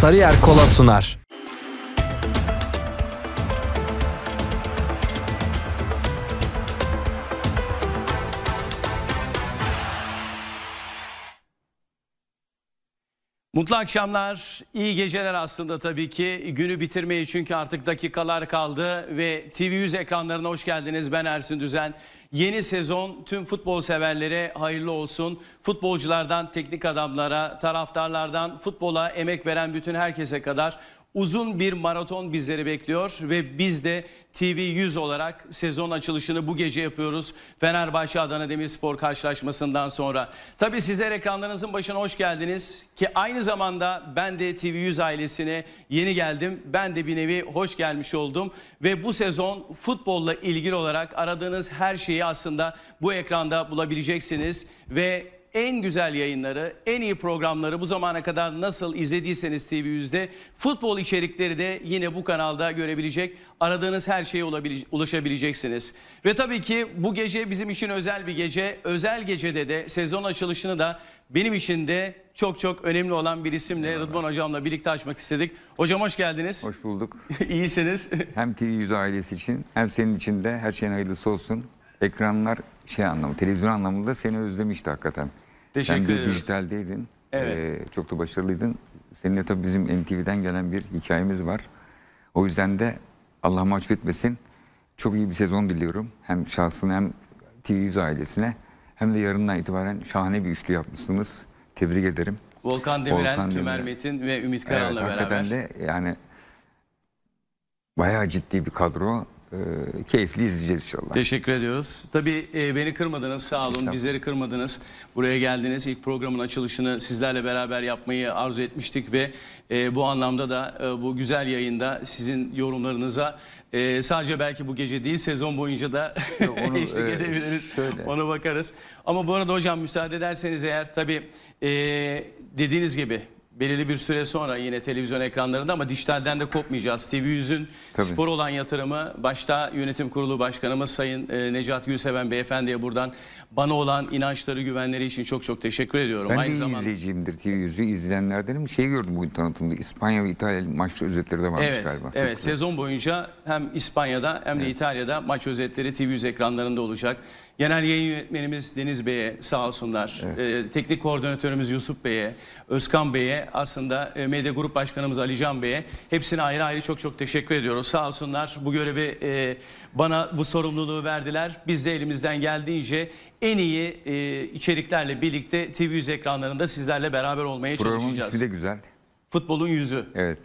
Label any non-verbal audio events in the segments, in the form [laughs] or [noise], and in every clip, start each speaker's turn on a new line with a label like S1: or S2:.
S1: Sarıyer Kola sunar.
S2: Mutlu akşamlar, iyi geceler aslında tabii ki. Günü bitirmeyi çünkü artık dakikalar kaldı ve TV100 ekranlarına hoş geldiniz. Ben Ersin Düzen. Yeni sezon tüm futbol severlere hayırlı olsun. Futbolculardan teknik adamlara, taraftarlardan futbola emek veren bütün herkese kadar Uzun bir maraton bizleri bekliyor ve biz de TV100 olarak sezon açılışını bu gece yapıyoruz. Fenerbahçe Adana Demirspor karşılaşmasından sonra. Tabii size ekranlarınızın başına hoş geldiniz ki aynı zamanda ben de TV100 ailesine yeni geldim. Ben de bir nevi hoş gelmiş oldum ve bu sezon futbolla ilgili olarak aradığınız her şeyi aslında bu ekranda bulabileceksiniz ve en güzel yayınları, en iyi programları bu zamana kadar nasıl izlediyseniz tv yüzde, futbol içerikleri de yine bu kanalda görebilecek, aradığınız her şeye ulaşabileceksiniz. Ve tabii ki bu gece bizim için özel bir gece. Özel gecede de sezon açılışını da
S1: benim için de
S2: çok çok önemli olan bir isimle Merhaba. Rıdvan Hocam'la birlikte açmak istedik. Hocam hoş geldiniz.
S1: Hoş bulduk. [laughs] İyisiniz. [laughs] hem TV100 ailesi için hem senin için de her şeyin hayırlısı olsun. Ekranlar şey anlamı, televizyon anlamında seni özlemişti hakikaten. Teşekkür Sen bir ediyoruz. dijitaldeydin. Evet. Ee, çok da başarılıydın. Seninle tabii bizim NTV'den gelen bir hikayemiz var. O yüzden de Allah mahcup etmesin. Çok iyi bir sezon diliyorum. Hem şahsına hem TV ailesine. Hem de yarından itibaren şahane bir üçlü yapmışsınız. Tebrik ederim.
S2: Volkan Demirel, Volkan Tümer Metin ve Ümit Karal'la evet, beraber. Hakikaten de
S1: yani bayağı ciddi bir kadro. Ee, keyifli izleyeceğiz inşallah.
S2: Teşekkür ediyoruz. Tabii e, beni kırmadınız sağ olun. Bizleri kırmadınız. Buraya geldiniz. ilk programın açılışını sizlerle beraber yapmayı arzu etmiştik ve e, bu anlamda da e, bu güzel yayında sizin yorumlarınıza sadece belki bu gece değil sezon boyunca da [laughs] onu, [laughs] eşlik edebiliriz. Şöyle. Ona bakarız. Ama bu arada hocam müsaade ederseniz eğer tabii dediğiniz gibi belirli bir süre sonra yine televizyon ekranlarında ama dijitalden de kopmayacağız. TV100'ün spor olan yatırımı başta yönetim kurulu başkanımız Sayın e, Necat Gülseven beyefendiye buradan bana olan inançları güvenleri için çok çok teşekkür ediyorum. Ben Aynı de zamanda...
S1: izleyiciyimdir TV100'ü izleyenlerdenim. Şeyi gördüm bugün tanıtımda İspanya ve İtalya maç özetleri de varmış evet, galiba. evet
S2: sezon boyunca hem İspanya'da hem de evet. İtalya'da maç özetleri TV100 ekranlarında olacak. Genel yayın yönetmenimiz Deniz Bey'e sağ olsunlar. Evet. E, teknik koordinatörümüz Yusuf Bey'e, Özkan Bey'e, aslında e, medya grup başkanımız Alican Bey'e hepsine ayrı ayrı çok çok teşekkür ediyoruz. Sağ olsunlar bu görevi e, bana bu sorumluluğu verdiler. Biz de elimizden geldiğince en iyi e, içeriklerle birlikte TV100 ekranlarında sizlerle beraber olmaya Programın çalışacağız. Programın ismi de güzel. Futbolun yüzü.
S1: Evet.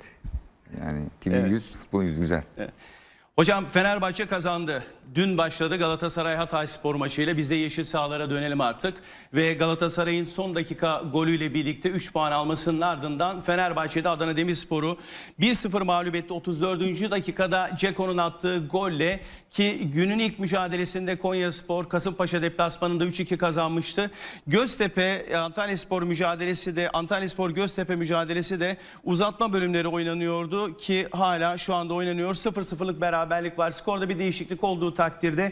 S1: Yani TV100 evet. futbolun yüzü güzel.
S2: Evet. Hocam Fenerbahçe kazandı. Dün başladı Galatasaray Hatay Spor maçıyla. Biz de yeşil sahalara dönelim artık. Ve Galatasaray'ın son dakika golüyle birlikte 3 puan almasının ardından Fenerbahçe'de Adana Demirspor'u 1-0 mağlup etti. 34. dakikada Ceko'nun attığı golle ki günün ilk mücadelesinde Konya Spor Kasımpaşa deplasmanında 3-2 kazanmıştı. Göztepe e, Antalya Spor mücadelesi de Antalya Spor Göztepe mücadelesi de uzatma bölümleri oynanıyordu ki hala şu anda oynanıyor. 0-0'lık beraberlik var. Skorda bir değişiklik olduğu takdirde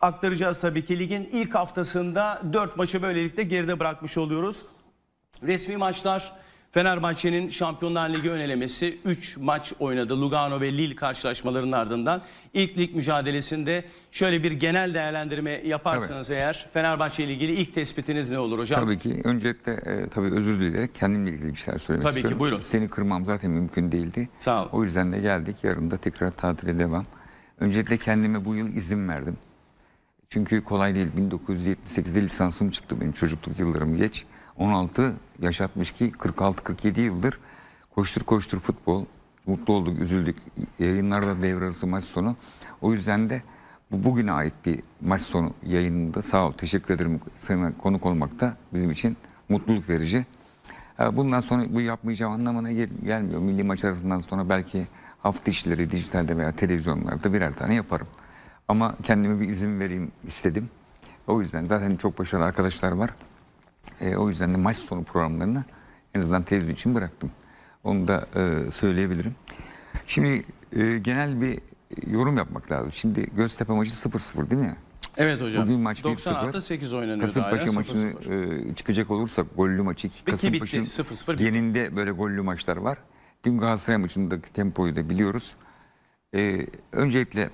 S2: aktaracağız tabii ki. Ligin ilk haftasında 4 maçı böylelikle geride bırakmış oluyoruz. Resmi maçlar Fenerbahçe'nin Şampiyonlar Ligi önelemesi 3 maç oynadı. Lugano ve Lille karşılaşmalarının ardından ilk lig mücadelesinde şöyle bir genel değerlendirme yaparsanız tabii. eğer Fenerbahçe ile ilgili ilk tespitiniz ne olur hocam? Tabii
S1: ki. Öncelikle e, tabii özür dileyerek kendimle ilgili bir şeyler söylemek tabii istiyorum. Tabii ki buyurun. Seni kırmam zaten mümkün değildi. Sağ ol. O yüzden de geldik. Yarın da tekrar tatile devam. Öncelikle kendime bu yıl izin verdim. Çünkü kolay değil. 1978'de lisansım çıktı benim çocukluk yıllarım geç. 16 yaşatmış ki 46-47 yıldır koştur koştur futbol. Mutlu olduk, üzüldük. Yayınlarda devre arası maç sonu. O yüzden de bu bugüne ait bir maç sonu yayınında sağ ol. Teşekkür ederim sana konuk olmak da bizim için mutluluk verici. Bundan sonra bu yapmayacağım anlamına gel gelmiyor. Milli maç arasından sonra belki hafta işleri dijitalde veya televizyonlarda birer tane yaparım. Ama kendime bir izin vereyim istedim. O yüzden zaten çok başarılı arkadaşlar var. E, o yüzden de maç sonu programlarını en azından televizyon için bıraktım. Onu da e, söyleyebilirim. Şimdi e, genel bir yorum yapmak lazım. Şimdi Göztepe maçı 0-0 değil mi? Evet
S2: hocam. Bugün maç 90 1-0. 8 oynanıyor Kasımpaşa maçını
S1: 0 -0. E, çıkacak olursak gollü maç 2. Kasımpaşa'nın geninde böyle gollü maçlar var. Dün Galatasaray maçındaki tempoyu da biliyoruz. Ee, öncelikle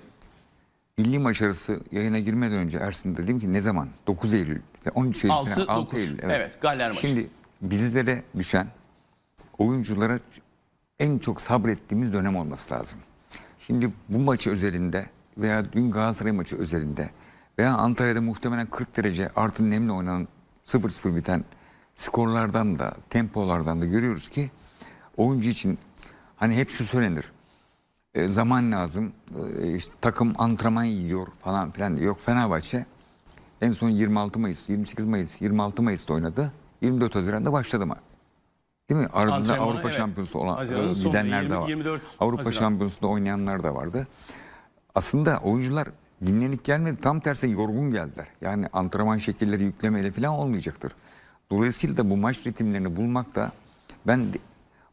S1: milli başarısı yayına girmeden önce Ersin'de dedim ki ne zaman? 9 Eylül. 13 Eylül 6, 6 Eylül. Evet. evet Galler maçı. Şimdi bizlere düşen oyunculara en çok sabrettiğimiz dönem olması lazım. Şimdi bu maçı özelinde veya dün Galatasaray maçı özelinde veya Antalya'da muhtemelen 40 derece artı nemli oynanan 0-0 biten skorlardan da tempolardan da görüyoruz ki oyuncu için hani hep şu söylenir. E, zaman lazım. E, işte, takım antrenman yiyor falan filan diyor. Yok Fenerbahçe en son 26 Mayıs, 28 Mayıs, 26 Mayıs'ta oynadı. 24 Haziran'da başladı mı? Değil mi? Arada Avrupa evet. Şampiyonası olan e, Haziran'ın gidenler 20, de var. 24 Avrupa Haziran. Şampiyonası'nda oynayanlar da vardı. Aslında oyuncular dinlenik gelmedi. Tam tersi yorgun geldiler. Yani antrenman şekilleri yüklemeyle falan olmayacaktır. Dolayısıyla da bu maç ritimlerini bulmak da ben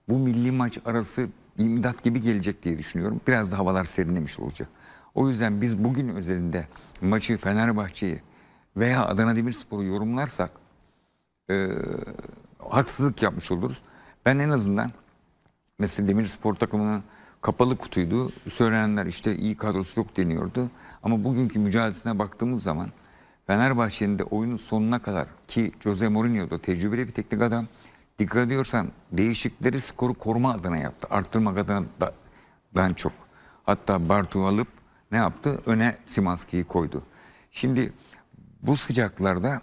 S1: bu milli maç arası bir imdat gibi gelecek diye düşünüyorum. Biraz da havalar serinlemiş olacak. O yüzden biz bugün özelinde maçı Fenerbahçe'yi veya Adana Demirspor'u yorumlarsak e, haksızlık yapmış oluruz. Ben en azından mesela Demirspor takımının kapalı kutuydu. Söylenenler işte iyi kadrosu yok deniyordu. Ama bugünkü mücadelesine baktığımız zaman Fenerbahçe'nin de oyunun sonuna kadar ki Jose Mourinho da tecrübeli bir teknik adam dikkat ediyorsan değişikleri skoru koruma adına yaptı. Arttırmak adına da, dan çok. Hatta Bartu alıp ne yaptı? Öne Simanski'yi koydu. Şimdi bu sıcaklarda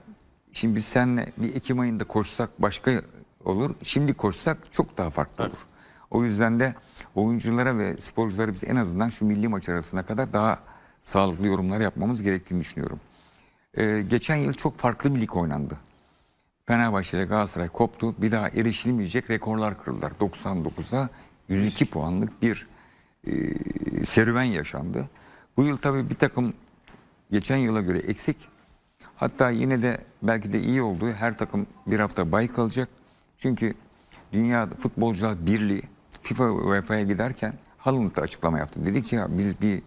S1: şimdi biz seninle bir Ekim ayında koşsak başka olur. Şimdi koşsak çok daha farklı olur. O yüzden de oyunculara ve sporculara biz en azından şu milli maç arasına kadar daha sağlıklı yorumlar yapmamız gerektiğini düşünüyorum. Ee, geçen yıl çok farklı bir lig oynandı. Fenerbahçe ile Galatasaray koptu. Bir daha erişilmeyecek rekorlar kırıldılar. 99'a 102 puanlık bir e, serüven yaşandı. Bu yıl tabii bir takım geçen yıla göre eksik. Hatta yine de belki de iyi oldu. Her takım bir hafta bay kalacak. Çünkü Dünya Futbolcular Birliği FIFA UEFA'ya giderken Haaland da açıklama yaptı. Dedi ki ya biz bir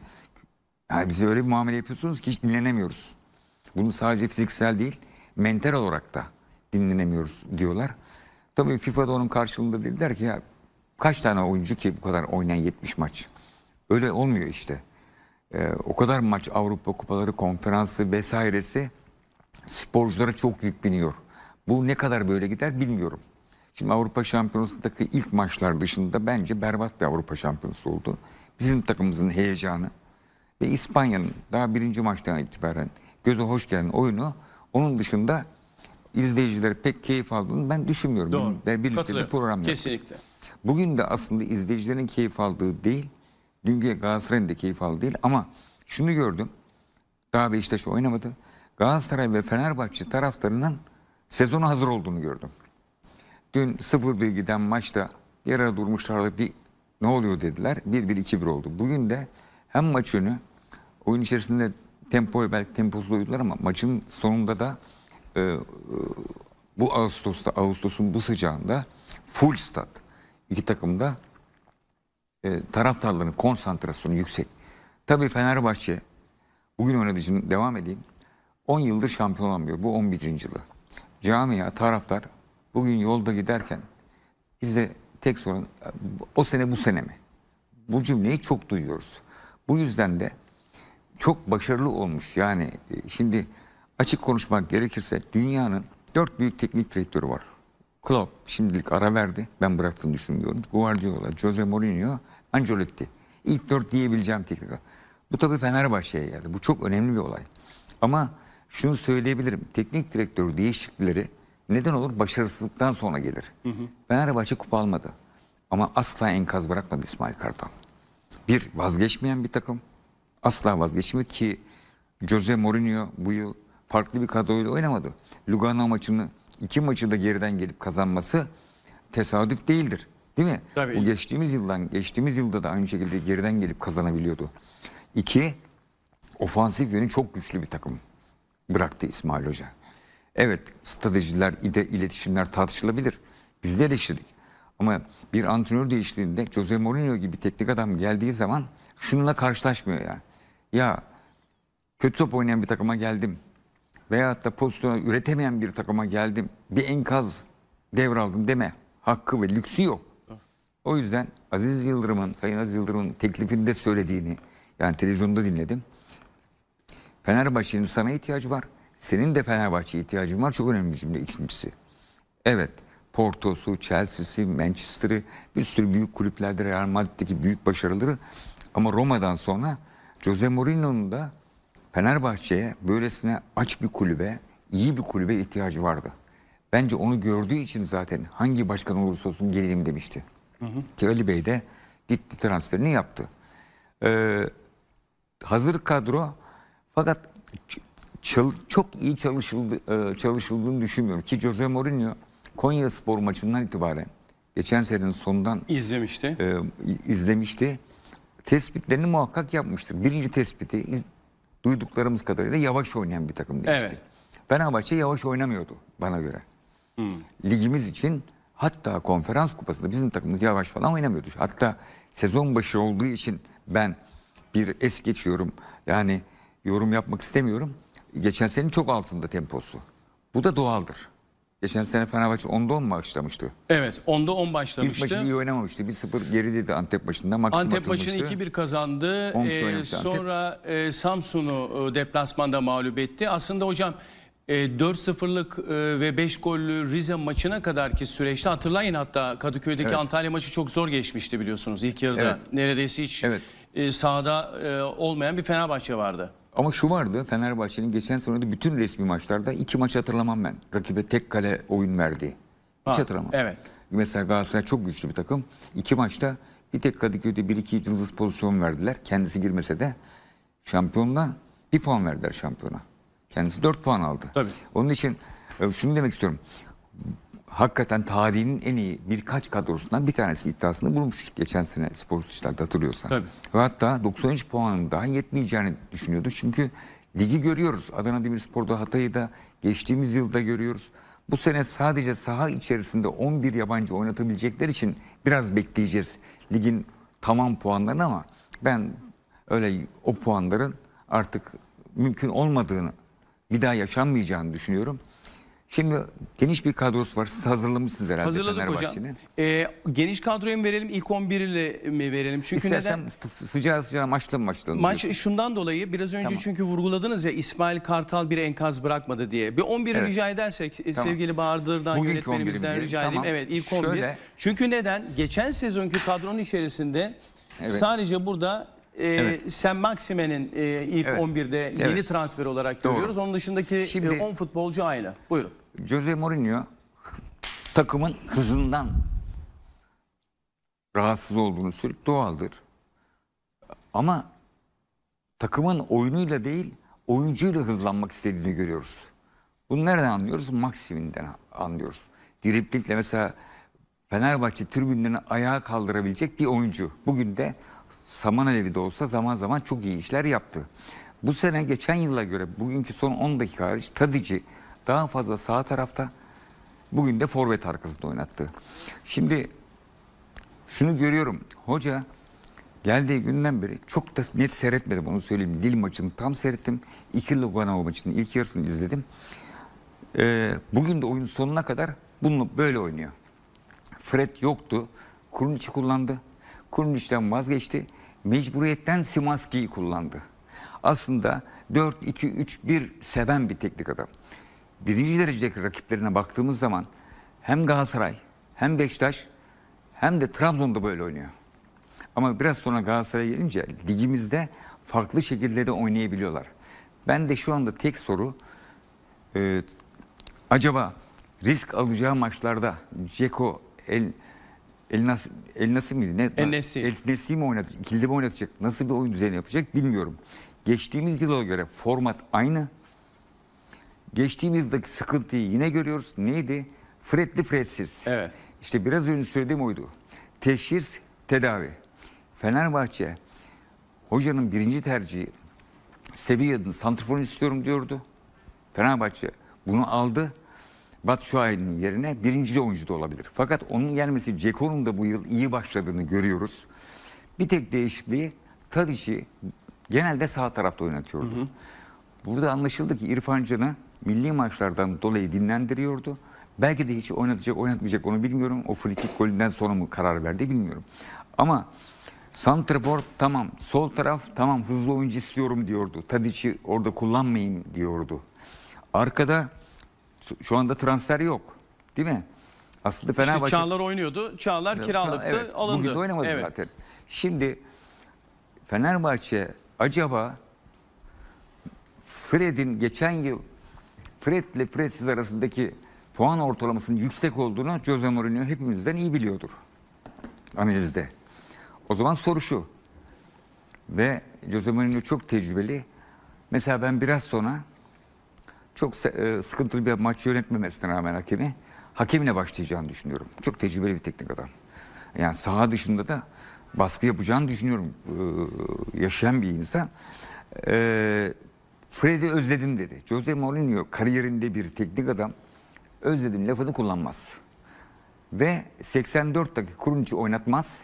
S1: yani bize öyle bir muamele yapıyorsunuz ki hiç dinlenemiyoruz. Bunu sadece fiziksel değil, mental olarak da dinlenemiyoruz diyorlar. Tabii FIFA da onun karşılığında değil der ki ya kaç tane oyuncu ki bu kadar oynayan 70 maç. Öyle olmuyor işte. Ee, o kadar maç Avrupa Kupaları konferansı vesairesi sporculara çok yük biniyor. Bu ne kadar böyle gider bilmiyorum. Şimdi Avrupa Şampiyonası'ndaki ilk maçlar dışında bence berbat bir Avrupa Şampiyonası oldu. Bizim takımımızın heyecanı ve İspanya'nın daha birinci maçtan itibaren göze hoş gelen oyunu onun dışında izleyiciler pek keyif aldığını ben düşünmüyorum. Doğru. Benimle birlikte bir program yaptık. Kesinlikle. Bugün de aslında izleyicilerin keyif aldığı değil, dünkü Galatasaray'ın da keyif aldığı değil ama şunu gördüm. Daha Beşiktaş oynamadı. Galatasaray ve Fenerbahçe taraftarının sezona hazır olduğunu gördüm. Dün 0-1 giden maçta bir durmuşlardı bir ne oluyor dediler. 1-1-2-1 oldu. Bugün de hem maç önü oyun içerisinde tempoyu belki temposlu uydular ama maçın sonunda da e, bu Ağustos'ta, Ağustos'un bu sıcağında full stat iki takımda e, taraftarların konsantrasyonu yüksek. Tabii Fenerbahçe bugün oynadığı devam edeyim. 10 yıldır şampiyon olamıyor. Bu 11. yılı. Camia, taraftar bugün yolda giderken bize tek sorun o sene bu sene mi? Bu cümleyi çok duyuyoruz. Bu yüzden de çok başarılı olmuş. Yani e, şimdi açık konuşmak gerekirse dünyanın dört büyük teknik direktörü var. Klopp şimdilik ara verdi. Ben bıraktığını düşünmüyorum. Guardiola, Jose Mourinho, Ancelotti. İlk dört diyebileceğim teknik. Bu tabii Fenerbahçe'ye geldi. Bu çok önemli bir olay. Ama şunu söyleyebilirim. Teknik direktör değişiklikleri neden olur? Başarısızlıktan sonra gelir. Hı hı. Fenerbahçe kupa almadı. Ama asla enkaz bırakmadı İsmail Kartal. Bir, vazgeçmeyen bir takım. Asla vazgeçmiyor ki Jose Mourinho bu yıl farklı bir kadroyla oynamadı. Lugano maçını iki maçı da geriden gelip kazanması tesadüf değildir. Değil mi? Tabii. Bu geçtiğimiz yıldan, geçtiğimiz yılda da aynı şekilde geriden gelip kazanabiliyordu. İki, ofansif yönü çok güçlü bir takım bıraktı İsmail Hoca. Evet, stratejiler, ide, iletişimler tartışılabilir. Biz de eleştirdik. Ama bir antrenör değiştiğinde Jose Mourinho gibi teknik adam geldiği zaman şununla karşılaşmıyor ya. Ya kötü top oynayan bir takıma geldim veyahut da pozisyonu üretemeyen bir takıma geldim. Bir enkaz devraldım deme. Hakkı ve lüksü yok. O yüzden Aziz Yıldırım'ın, Sayın Aziz Yıldırım'ın teklifinde söylediğini yani televizyonda dinledim. Fenerbahçe'nin sana ihtiyacı var. Senin de Fenerbahçe'ye ihtiyacın var. Çok önemli bir cümle ikincisi. Evet Porto'su, Chelsea'si, Manchester'ı bir sürü büyük kulüplerde Real Madrid'deki büyük başarıları ama Roma'dan sonra Jose Mourinho'nun da Fenerbahçe'ye böylesine aç bir kulübe, iyi bir kulübe ihtiyacı vardı. Bence onu gördüğü için zaten hangi başkan olursa olsun geleyim demişti. Hı hı. Ki Ali Bey de gitti transferini yaptı. Ee, hazır kadro fakat çal, çok iyi çalışıldı, e, çalışıldığını düşünmüyorum. Ki Jose Mourinho Konya Spor maçından itibaren geçen senenin sonundan izlemişti. E, izlemişti. Tespitlerini muhakkak yapmıştır. Birinci tespiti duyduklarımız kadarıyla yavaş oynayan bir takım demişti. Evet. Fenerbahçe yavaş oynamıyordu bana göre. Hmm. Ligimiz için hatta konferans kupasında bizim takımımız yavaş falan oynamıyordu. Hatta sezon başı olduğu için ben bir es geçiyorum. Yani yorum yapmak istemiyorum. Geçen senin çok altında temposu. Bu da doğaldır. Geçen sene Fenerbahçe 10'da 10 başlamıştı?
S2: Evet 10'da 10 başlamıştı. İlk maçı iyi
S1: oynamamıştı. 1-0 gerideydi Antep maçında. Maksim Antep maçını 2-1
S2: kazandı. Ee, sonra e, Samsun'u e, deplasmanda mağlup etti. Aslında hocam e, 4-0'lık e, ve 5 gollü Rize maçına kadarki süreçte hatırlayın hatta Kadıköy'deki evet. Antalya maçı çok zor geçmişti biliyorsunuz. ilk yarıda evet. neredeyse hiç evet. e, sahada e, olmayan bir Fenerbahçe vardı.
S1: Ama şu vardı Fenerbahçe'nin geçen sene de bütün resmi maçlarda iki maç hatırlamam ben. Rakibe tek kale oyun verdi.
S2: Hiç ha, hatırlamam. Evet.
S1: Mesela Galatasaray çok güçlü bir takım. İki maçta bir tek Kadıköy'de bir iki yıldız pozisyon verdiler. Kendisi girmese de şampiyondan bir puan verdiler şampiyona. Kendisi dört puan aldı. Tabii. Onun için e, şunu demek istiyorum hakikaten tarihinin en iyi birkaç kadrosundan bir tanesi iddiasını bulmuş geçen sene sporcularda hatırlıyorsan. Tabii. Ve hatta 93 puanın daha yetmeyeceğini düşünüyordu. Çünkü ligi görüyoruz. Adana Demirspor'da Hatay'ı da geçtiğimiz yılda görüyoruz. Bu sene sadece saha içerisinde 11 yabancı oynatabilecekler için biraz bekleyeceğiz ligin tamam puanlarını ama ben öyle o puanların artık mümkün olmadığını, bir daha yaşanmayacağını düşünüyorum. Şimdi geniş bir kadrosu var. Siz hazırlamışsınız herhalde Hazırladık hocam.
S2: Ee, geniş kadroyu mu verelim, İlk 11 ile mi verelim? Çünkü İstersen neden...
S1: sıcağı sıcağı maçla mı başlayalım? Maç
S2: şundan dolayı biraz önce tamam. çünkü vurguladınız ya İsmail Kartal bir enkaz bırakmadı diye. Bir 11'i evet. rica edersek e, tamam. sevgili Bahadır'dan Bugünkü yönetmenimizden rica tamam. Evet ilk 11. Şöyle... Çünkü neden? Geçen sezonki kadronun içerisinde evet. sadece burada e, evet. Sam Maxime'nin e, ilk evet. 11'de yeni transfer olarak Doğru. görüyoruz. Onun dışındaki e, Şimdi, e, 10 futbolcu aynı.
S1: Buyurun. Jose Mourinho takımın hızından rahatsız olduğunu sürüp doğaldır. Ama takımın oyunuyla değil oyuncuyla hızlanmak istediğini görüyoruz. Bunu nereden anlıyoruz? Maksim'inden anlıyoruz. Diriplikle mesela Fenerbahçe tribünlerini ayağa kaldırabilecek bir oyuncu. Bugün de Saman Alevi de olsa zaman zaman çok iyi işler yaptı. Bu sene geçen yıla göre bugünkü son 10 dakika hariç Tadici daha fazla sağ tarafta bugün de forvet arkasında oynattı. Şimdi şunu görüyorum. Hoca geldiği günden beri çok da net seyretmedim onu söyleyeyim. Dil maçını tam seyrettim. İki Lugano maçının ilk yarısını izledim. Ee, bugün de oyun sonuna kadar bunu böyle oynuyor. Fred yoktu. Kuruniç'i kullandı. Kuruniç'ten vazgeçti mecburiyetten Simanski'yi kullandı. Aslında 4-2-3-1 seven bir teknik adam. Birinci derecedeki rakiplerine baktığımız zaman hem Galatasaray hem Beşiktaş hem de Trabzon'da böyle oynuyor. Ama biraz sonra Galatasaray'a gelince ligimizde farklı şekillerde oynayabiliyorlar. Ben de şu anda tek soru e, acaba risk alacağı maçlarda Ceko el El nasıl El Nasıl mıydı? Ne, El Nesi. El Nesi mi oynatacak? İkilde mi oynatacak? Nasıl bir oyun düzeni yapacak bilmiyorum. Geçtiğimiz yıla göre format aynı. Geçtiğimiz yıldaki sıkıntıyı yine görüyoruz. Neydi? Fredli Fredsiz. Evet. İşte biraz önce söylediğim oydu. Teşhis, tedavi. Fenerbahçe hocanın birinci tercihi Sevilla'nın santrifon istiyorum diyordu. Fenerbahçe bunu aldı. Batshuayi'nin yerine birinci oyuncu da olabilir. Fakat onun gelmesi Ceko'nun da bu yıl iyi başladığını görüyoruz. Bir tek değişikliği Tadic'i genelde sağ tarafta oynatıyordu. Hı hı. Burada anlaşıldı ki İrfan Can'ı milli maçlardan dolayı dinlendiriyordu. Belki de hiç oynatacak oynatmayacak onu bilmiyorum. O frikik golünden sonra mı karar verdi bilmiyorum. Ama Santrafor tamam, sol taraf tamam hızlı oyuncu istiyorum diyordu. Tadic'i orada kullanmayayım diyordu. Arkada şu anda transfer yok. Değil mi? Aslında Fenerbahçe... İşte Çağlar
S2: oynuyordu. Çağlar kiralıktı, evet, alındı. Bugün de oynamadı evet.
S1: zaten. Şimdi Fenerbahçe acaba Fred'in geçen yıl Fred ile Fredsiz arasındaki puan ortalamasının yüksek olduğunu Jose Mourinho hepimizden iyi biliyordur. Analizde. O zaman soru şu. Ve Jose Mourinho çok tecrübeli. Mesela ben biraz sonra çok e, sıkıntılı bir maç yönetmemesine rağmen hakemi hakemle başlayacağını düşünüyorum. Çok tecrübeli bir teknik adam. Yani saha dışında da baskı yapacağını düşünüyorum ee, yaşayan bir insan. Ee, Fred'i özledim dedi. Jose Mourinho kariyerinde bir teknik adam özledim lafını kullanmaz. Ve 84 dakika kuruncu oynatmaz.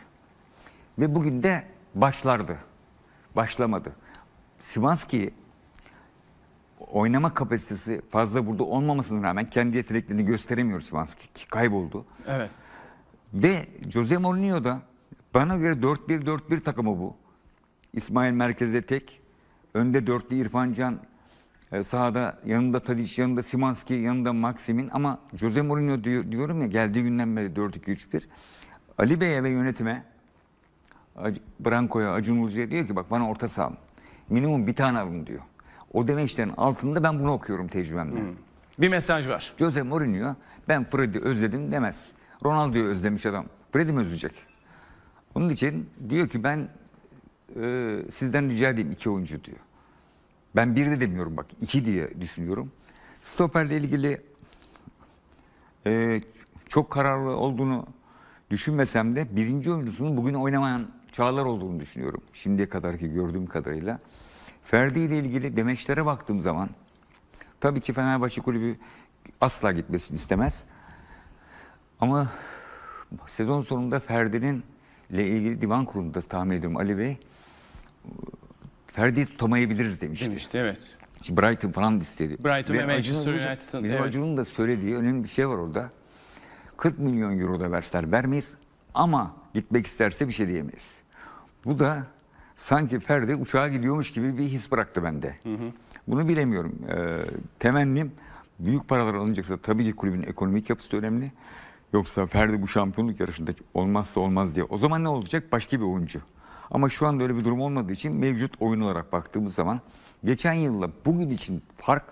S1: Ve bugün de başlardı. Başlamadı. Simanski oynama kapasitesi fazla burada olmamasına rağmen kendi yeteneklerini gösteremiyoruz Vanski. Kayboldu. Evet. Ve Jose Mourinho da bana göre 4-1-4-1 takımı bu. İsmail merkezde tek. Önde dörtlü İrfan Can. E, sağda yanında Tadic, yanında Simanski, yanında Maximin Ama Jose Mourinho diyor, diyorum ya geldiği günden beri 4-2-3-1. Ali Bey'e ve yönetime Branko'ya, Acun Ilıcı'ya diyor ki bak bana orta sağ Minimum bir tane alın diyor. O demeçlerin altında ben bunu okuyorum tecrübemden. Hmm. Bir mesaj var. Jose Mourinho ben Freddy özledim demez. Ronaldo'yu özlemiş adam. Freddy mi özleyecek? Onun için diyor ki ben e, sizden rica edeyim iki oyuncu diyor. Ben bir de demiyorum bak iki diye düşünüyorum. Stoperle ilgili e, çok kararlı olduğunu düşünmesem de birinci oyuncusunun bugün oynamayan Çağlar olduğunu düşünüyorum. Şimdiye kadarki gördüğüm kadarıyla. Ferdi ile ilgili demeçlere baktığım zaman tabii ki Fenerbahçe kulübü asla gitmesini istemez. Ama sezon sonunda Ferdi'nin ile ilgili divan kurulunda tahmin ediyorum Ali Bey Ferdi'yi tutamayabiliriz demişti. Demişti evet. Şimdi Brighton falan istedi. Brighton ve Manchester United'ın. Bizim evet. Acun'un da söylediği önemli bir şey var orada. 40 milyon euro da versler, vermeyiz ama gitmek isterse bir şey diyemeyiz. Bu da sanki Ferdi uçağa gidiyormuş gibi bir his bıraktı bende. Hı hı. Bunu bilemiyorum. E, temennim büyük paralar alınacaksa tabii ki kulübün ekonomik yapısı da önemli. Yoksa Ferdi bu şampiyonluk yarışında olmazsa olmaz diye. O zaman ne olacak? Başka bir oyuncu. Ama şu anda öyle bir durum olmadığı için mevcut oyun olarak baktığımız zaman geçen yılla bugün için fark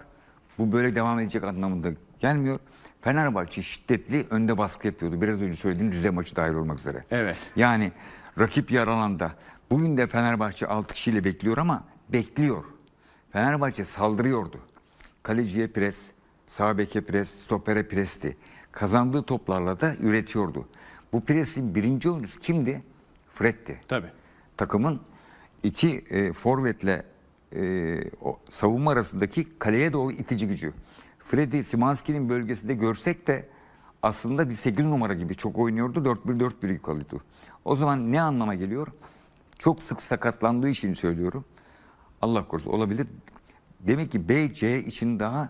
S1: bu böyle devam edecek anlamında gelmiyor. Fenerbahçe şiddetli önde baskı yapıyordu. Biraz önce söylediğim Rize maçı dahil olmak üzere. Evet. Yani rakip yer Bugün de Fenerbahçe 6 kişiyle bekliyor ama bekliyor. Fenerbahçe saldırıyordu. Kaleciye pres, sağ beke pres, stopere presti. Kazandığı toplarla da üretiyordu. Bu presin birinci oyuncusu kimdi? Fred'ti. Tabii. Takımın iki e, forvetle e, o, savunma arasındaki kaleye doğru itici gücü. Fred'i Simanski'nin bölgesinde görsek de aslında bir 8 numara gibi çok oynuyordu. 4-1-4-1 yukalıyordu. O zaman ne anlama geliyor? Çok sık sakatlandığı için söylüyorum. Allah korusun olabilir. Demek ki B, C için daha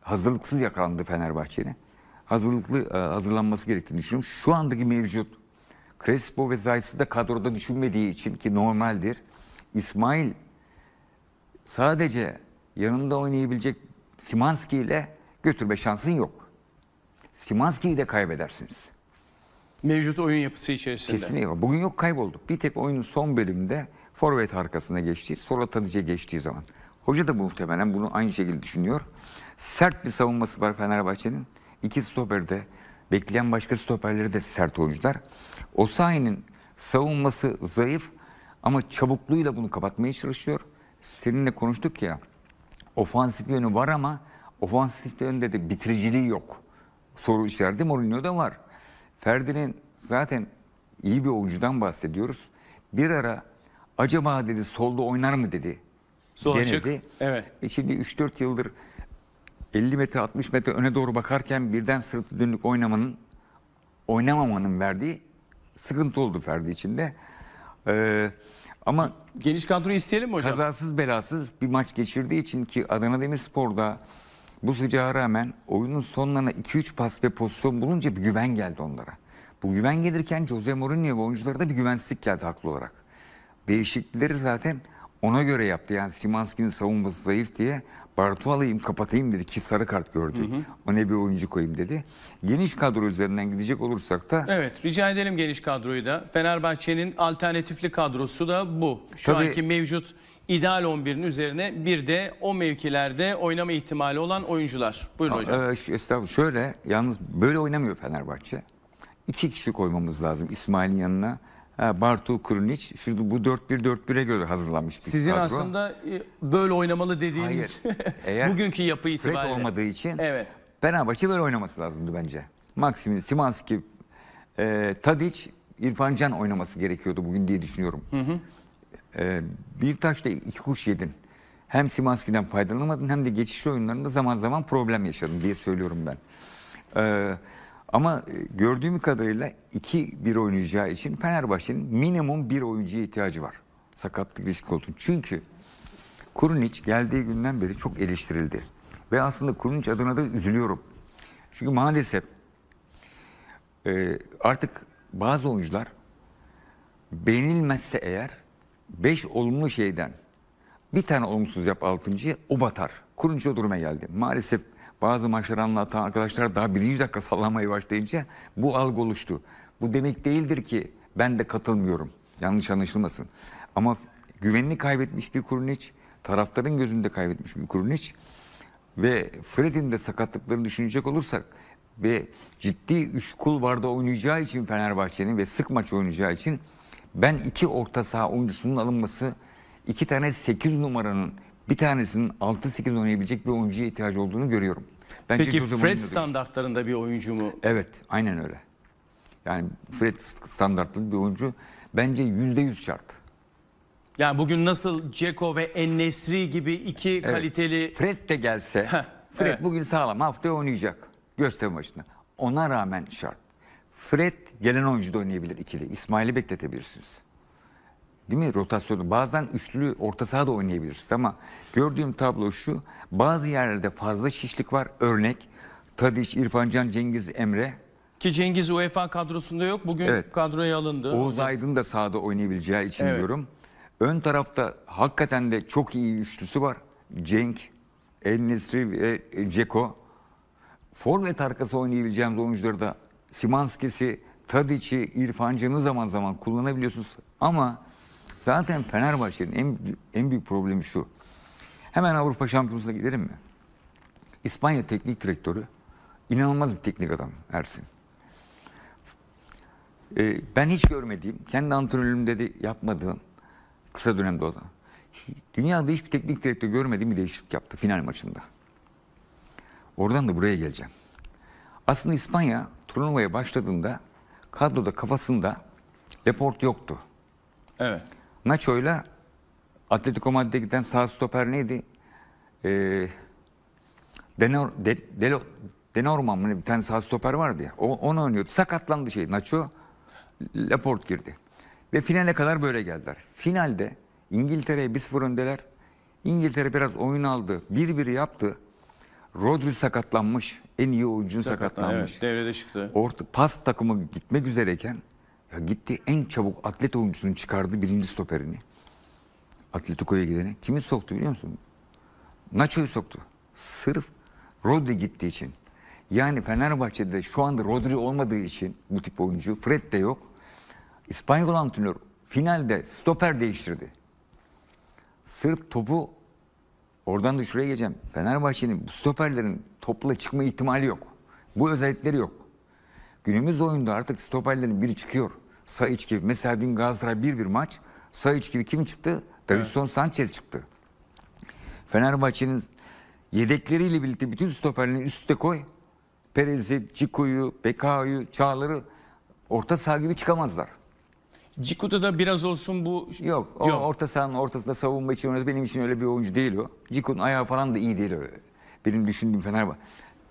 S1: hazırlıksız yakalandı Fenerbahçe'nin. Hazırlıklı e, hazırlanması gerektiğini düşünüyorum. Şu andaki mevcut Crespo ve Zayt'sı da kadroda düşünmediği için ki normaldir. İsmail sadece yanında oynayabilecek Simanski ile götürme şansın yok. Simanski'yi de kaybedersiniz. Mevcut oyun yapısı içerisinde. Kesinlikle. Bugün yok kayboldu. Bir tek oyunun son bölümünde forvet arkasına geçti. Sonra Tadic'e geçtiği zaman. Hoca da muhtemelen bunu aynı şekilde düşünüyor. Sert bir savunması var Fenerbahçe'nin. İki stoperde bekleyen başka stoperleri de sert oyuncular. Osayi'nin savunması zayıf ama çabukluğuyla bunu kapatmaya çalışıyor. Seninle konuştuk ya. Ofansif yönü var ama ofansif yönde de bitiriciliği yok. Soru işareti Mourinho'da var. Ferdi'nin zaten iyi bir oyuncudan bahsediyoruz. Bir ara acaba dedi solda oynar mı dedi. Sol açık. Evet. E şimdi 3-4 yıldır 50 metre 60 metre öne doğru bakarken birden sırtı dönük oynamanın oynamamanın verdiği sıkıntı oldu Ferdi içinde. Ee, ama geniş kadroyu isteyelim mi hocam? Kazasız belasız bir maç geçirdiği için ki Adana Demirspor'da bu sıcağa rağmen oyunun sonlarına 2-3 pas ve pozisyon bulunca bir güven geldi onlara. Bu güven gelirken Jose Mourinho ve oyunculara da bir güvensizlik geldi haklı olarak. Değişiklikleri zaten ona göre yaptı. Yani Simanski'nin savunması zayıf diye Bartu alayım kapatayım dedi ki sarı kart gördü. Hı hı. Ona bir oyuncu koyayım dedi. Geniş kadro üzerinden gidecek olursak da...
S2: Evet rica edelim geniş kadroyu da. Fenerbahçe'nin alternatifli kadrosu da bu. Şu tabii, anki mevcut ideal 11'in üzerine bir de o mevkilerde oynama ihtimali olan oyuncular. Buyurun hocam.
S1: Evet, estağfurullah. Şöyle yalnız böyle oynamıyor Fenerbahçe. İki kişi koymamız lazım İsmail'in yanına. Bartu Krunic şurada bu 4-1-4-1'e göre hazırlanmış bir Sizin kadro. aslında e, böyle oynamalı dediğiniz Hayır, [laughs] eğer bugünkü yapı itibariyle. Fred olmadığı için evet. Fenerbahçe böyle oynaması lazımdı bence. Maksimin, Simanski, e, Tadic, İrfan Can oynaması gerekiyordu bugün diye düşünüyorum. Hı hı e, bir taşla iki kuş yedin. Hem Simanski'den faydalanamadın hem de geçiş oyunlarında zaman zaman problem yaşadın diye söylüyorum ben. Ee, e, ama gördüğüm kadarıyla iki bir oynayacağı için Fenerbahçe'nin minimum bir oyuncuya ihtiyacı var. Sakatlık risk olsun. Çünkü Kurunic geldiği günden beri çok eleştirildi. Ve aslında Kurunic adına da üzülüyorum. Çünkü maalesef e, artık bazı oyuncular beğenilmezse eğer beş olumlu şeyden bir tane olumsuz yap altıncı o batar. Kurunca duruma geldi. Maalesef bazı maçları anlatan arkadaşlar daha birinci dakika sallamaya başlayınca bu algı oluştu. Bu demek değildir ki ben de katılmıyorum. Yanlış anlaşılmasın. Ama güvenini kaybetmiş bir Kurunic, taraftarın gözünde kaybetmiş bir Kurunic ve Fred'in de sakatlıklarını düşünecek olursak ve ciddi üç kul vardı oynayacağı için Fenerbahçe'nin ve sık maç oynayacağı için ben iki orta saha oyuncusunun alınması, iki tane 8 numaranın bir tanesinin 6-8 oynayabilecek bir oyuncuya ihtiyacı olduğunu görüyorum. Bence Peki Fred
S2: standartlarında bir oyuncu mu?
S1: Evet, aynen öyle. Yani Fred standartlı bir oyuncu bence %100 şart. Yani bugün nasıl Ceko ve Ennesri gibi iki evet. kaliteli... Fred de gelse, Fred evet. bugün sağlam haftaya oynayacak gösteri maçında. Ona rağmen şart. Fred gelen oyuncu da oynayabilir ikili. İsmail'i bekletebilirsiniz. Değil mi? Rotasyonu. Bazen üçlü orta saha da oynayabilirsiniz ama gördüğüm tablo şu. Bazı yerlerde fazla şişlik var. Örnek Tadiç, İrfancan, Cengiz, Emre. Ki Cengiz
S2: UEFA kadrosunda yok. Bugün evet. kadroya alındı. Oğuz
S1: Aydın da sahada oynayabileceği için evet. diyorum. Ön tarafta hakikaten de çok iyi üçlüsü var. Cenk, El Nesri ve Ceko. Forvet arkası oynayabileceğimiz oyuncuları da Simanskis'i, Tadiç'i, İrfancı'nı zaman zaman kullanabiliyorsunuz. Ama zaten Fenerbahçe'nin en, en büyük problemi şu. Hemen Avrupa Şampiyonası'na giderim mi? İspanya teknik direktörü inanılmaz bir teknik adam Ersin. Ee, ben hiç görmediğim, kendi antrenörlüğümde de yapmadığım kısa dönemde olan. Dünyada hiçbir teknik direktör görmediğim bir değişiklik yaptı final maçında. Oradan da buraya geleceğim. Aslında İspanya turnuvaya başladığında kadroda kafasında Laporte yoktu. Evet. Nacho ile Atletico Madrid'e giden sağ stoper neydi? Ee, Denor, De, Delo, Denorman mı bir tane sağ stoper vardı ya. O, onu oynuyordu. Sakatlandı şey Nacho. Laporte girdi. Ve finale kadar böyle geldiler. Finalde İngiltere'ye 1-0 öndeler. İngiltere biraz oyun aldı. 1-1 yaptı. Rodri sakatlanmış. En iyi oyuncu sakatlanmış. Evet,
S2: devrede çıktı.
S1: Orta, pas takımı gitmek üzereyken ya gitti en çabuk atlet oyuncusunu çıkardı birinci stoperini. Atletico'ya gideni. Kimi soktu biliyor musun? Nacho'yu soktu. Sırf Rodri gittiği için. Yani Fenerbahçe'de şu anda Rodri olmadığı için bu tip oyuncu. Fred de yok. İspanyol antrenör finalde stoper değiştirdi. Sırf topu Oradan da şuraya geleceğim. Fenerbahçe'nin bu stoperlerin topla çıkma ihtimali yok. Bu özellikleri yok. Günümüz oyunda artık stoperlerin biri çıkıyor. Saiç gibi. Mesela dün Galatasaray 1-1 maç. Saiç gibi kim çıktı? Davison Sanchez çıktı. Fenerbahçe'nin yedekleriyle birlikte bütün stoperlerini üstte koy. Perez'i, Ciko'yu, Bekao'yu, Çağlar'ı orta saha gibi çıkamazlar. Cikuta da biraz olsun bu... Yok, o Yok. orta sahanın ortasında savunma için oynadı. Benim için öyle bir oyuncu değil o. Cikut'un ayağı falan da iyi değil öyle. Benim düşündüğüm Fenerbahçe.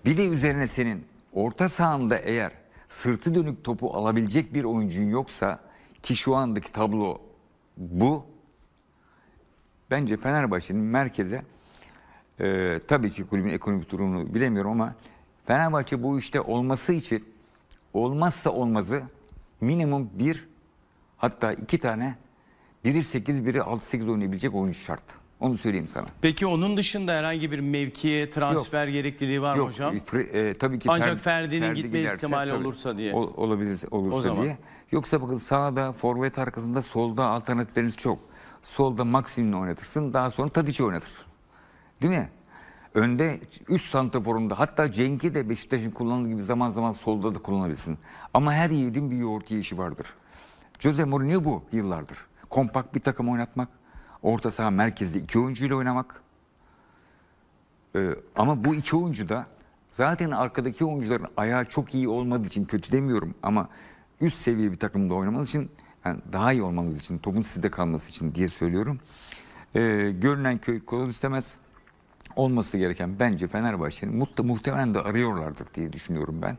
S1: Bir de üzerine senin orta sahanda eğer sırtı dönük topu alabilecek bir oyuncun yoksa ki şu andaki tablo bu. Bence Fenerbahçe'nin merkeze e, tabii ki kulübün ekonomik durumunu bilemiyorum ama Fenerbahçe bu işte olması için olmazsa olmazı minimum bir Hatta iki tane biri 8 biri 6-8 oynayabilecek oyuncu şart. Onu söyleyeyim sana.
S2: Peki onun dışında herhangi bir mevkiye transfer Yok. gerekliliği var Yok. hocam?
S1: Yok. E, tabii ki Ancak Fer, Ferdi'nin Ferdi gitme giderse, ihtimali tabii, olursa diye. Ol, olabilir olursa diye. Yoksa bakın sağda, forvet arkasında, solda alternatifleriniz çok. Solda Maxim'le oynatırsın, daha sonra Tadiç'i oynatırsın. Değil mi? Önde 3 santraforunda hatta Cenk'i de Beşiktaş'ın kullandığı gibi zaman zaman solda da kullanabilirsin. Ama her yiğidin bir yoğurt yiyişi vardır. Jose Mourinho bu yıllardır. Kompakt bir takım oynatmak, orta saha merkezde iki oyuncuyla oynamak. Ee, ama bu iki oyuncu da zaten arkadaki oyuncuların ayağı çok iyi olmadığı için kötü demiyorum ama üst seviye bir takımda oynamanız için yani daha iyi olmanız için, topun sizde kalması için diye söylüyorum. Ee, görünen köy kolon istemez. Olması gereken bence Fenerbahçe'nin muhtemelen de arıyorlardır diye düşünüyorum ben.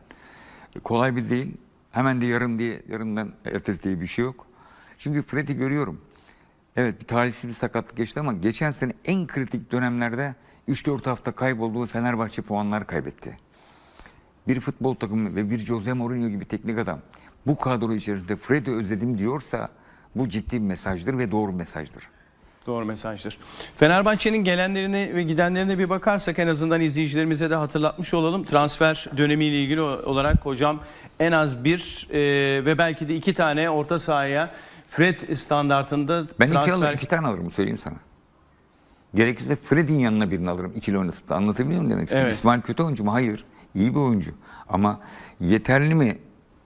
S1: Kolay bir değil. Hemen de yarın diye, yarından ertesi diye bir şey yok. Çünkü Fred'i görüyorum. Evet bir talihsiz bir sakatlık geçti ama geçen sene en kritik dönemlerde 3-4 hafta kaybolduğu Fenerbahçe puanlar kaybetti. Bir futbol takımı ve bir Jose Mourinho gibi teknik adam bu kadro içerisinde Fred'i özledim diyorsa bu ciddi bir mesajdır ve doğru bir mesajdır. Doğru mesajdır. Fenerbahçe'nin gelenlerine ve gidenlerine bir bakarsak en azından
S2: izleyicilerimize de hatırlatmış olalım. Transfer dönemiyle ilgili olarak hocam en az bir e, ve belki de iki tane orta sahaya Fred standartında Ben transfer... iki alırım, iki tane
S1: alırım söyleyeyim sana. Gerekirse Fred'in yanına birini alırım ikili oynatıp da. Anlatabiliyor muyum demek istedim? Evet. İsmail kötü oyuncu mu? Hayır. iyi bir oyuncu. Ama yeterli mi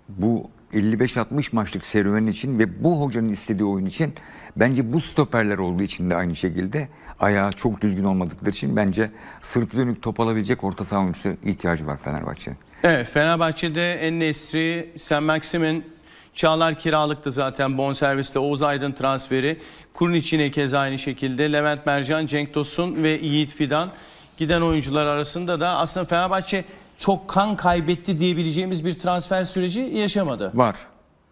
S1: bu 55-60 maçlık serüven için ve bu hocanın istediği oyun için bence bu stoperler olduğu için de aynı şekilde ayağı çok düzgün olmadıkları için bence sırtı dönük top alabilecek orta saha oyuncusu ihtiyacı var Fenerbahçe'nin.
S2: Evet Fenerbahçe'de En-Nesri, Sen Maxim'in Çağlar kiralıktı zaten bonservisle Oğuz Aydın transferi. Kurniç'ine kez aynı şekilde Levent Mercan, Cenk Tosun ve Yiğit Fidan giden oyuncular arasında da aslında Fenerbahçe çok kan kaybetti diyebileceğimiz bir transfer süreci
S1: yaşamadı. Var.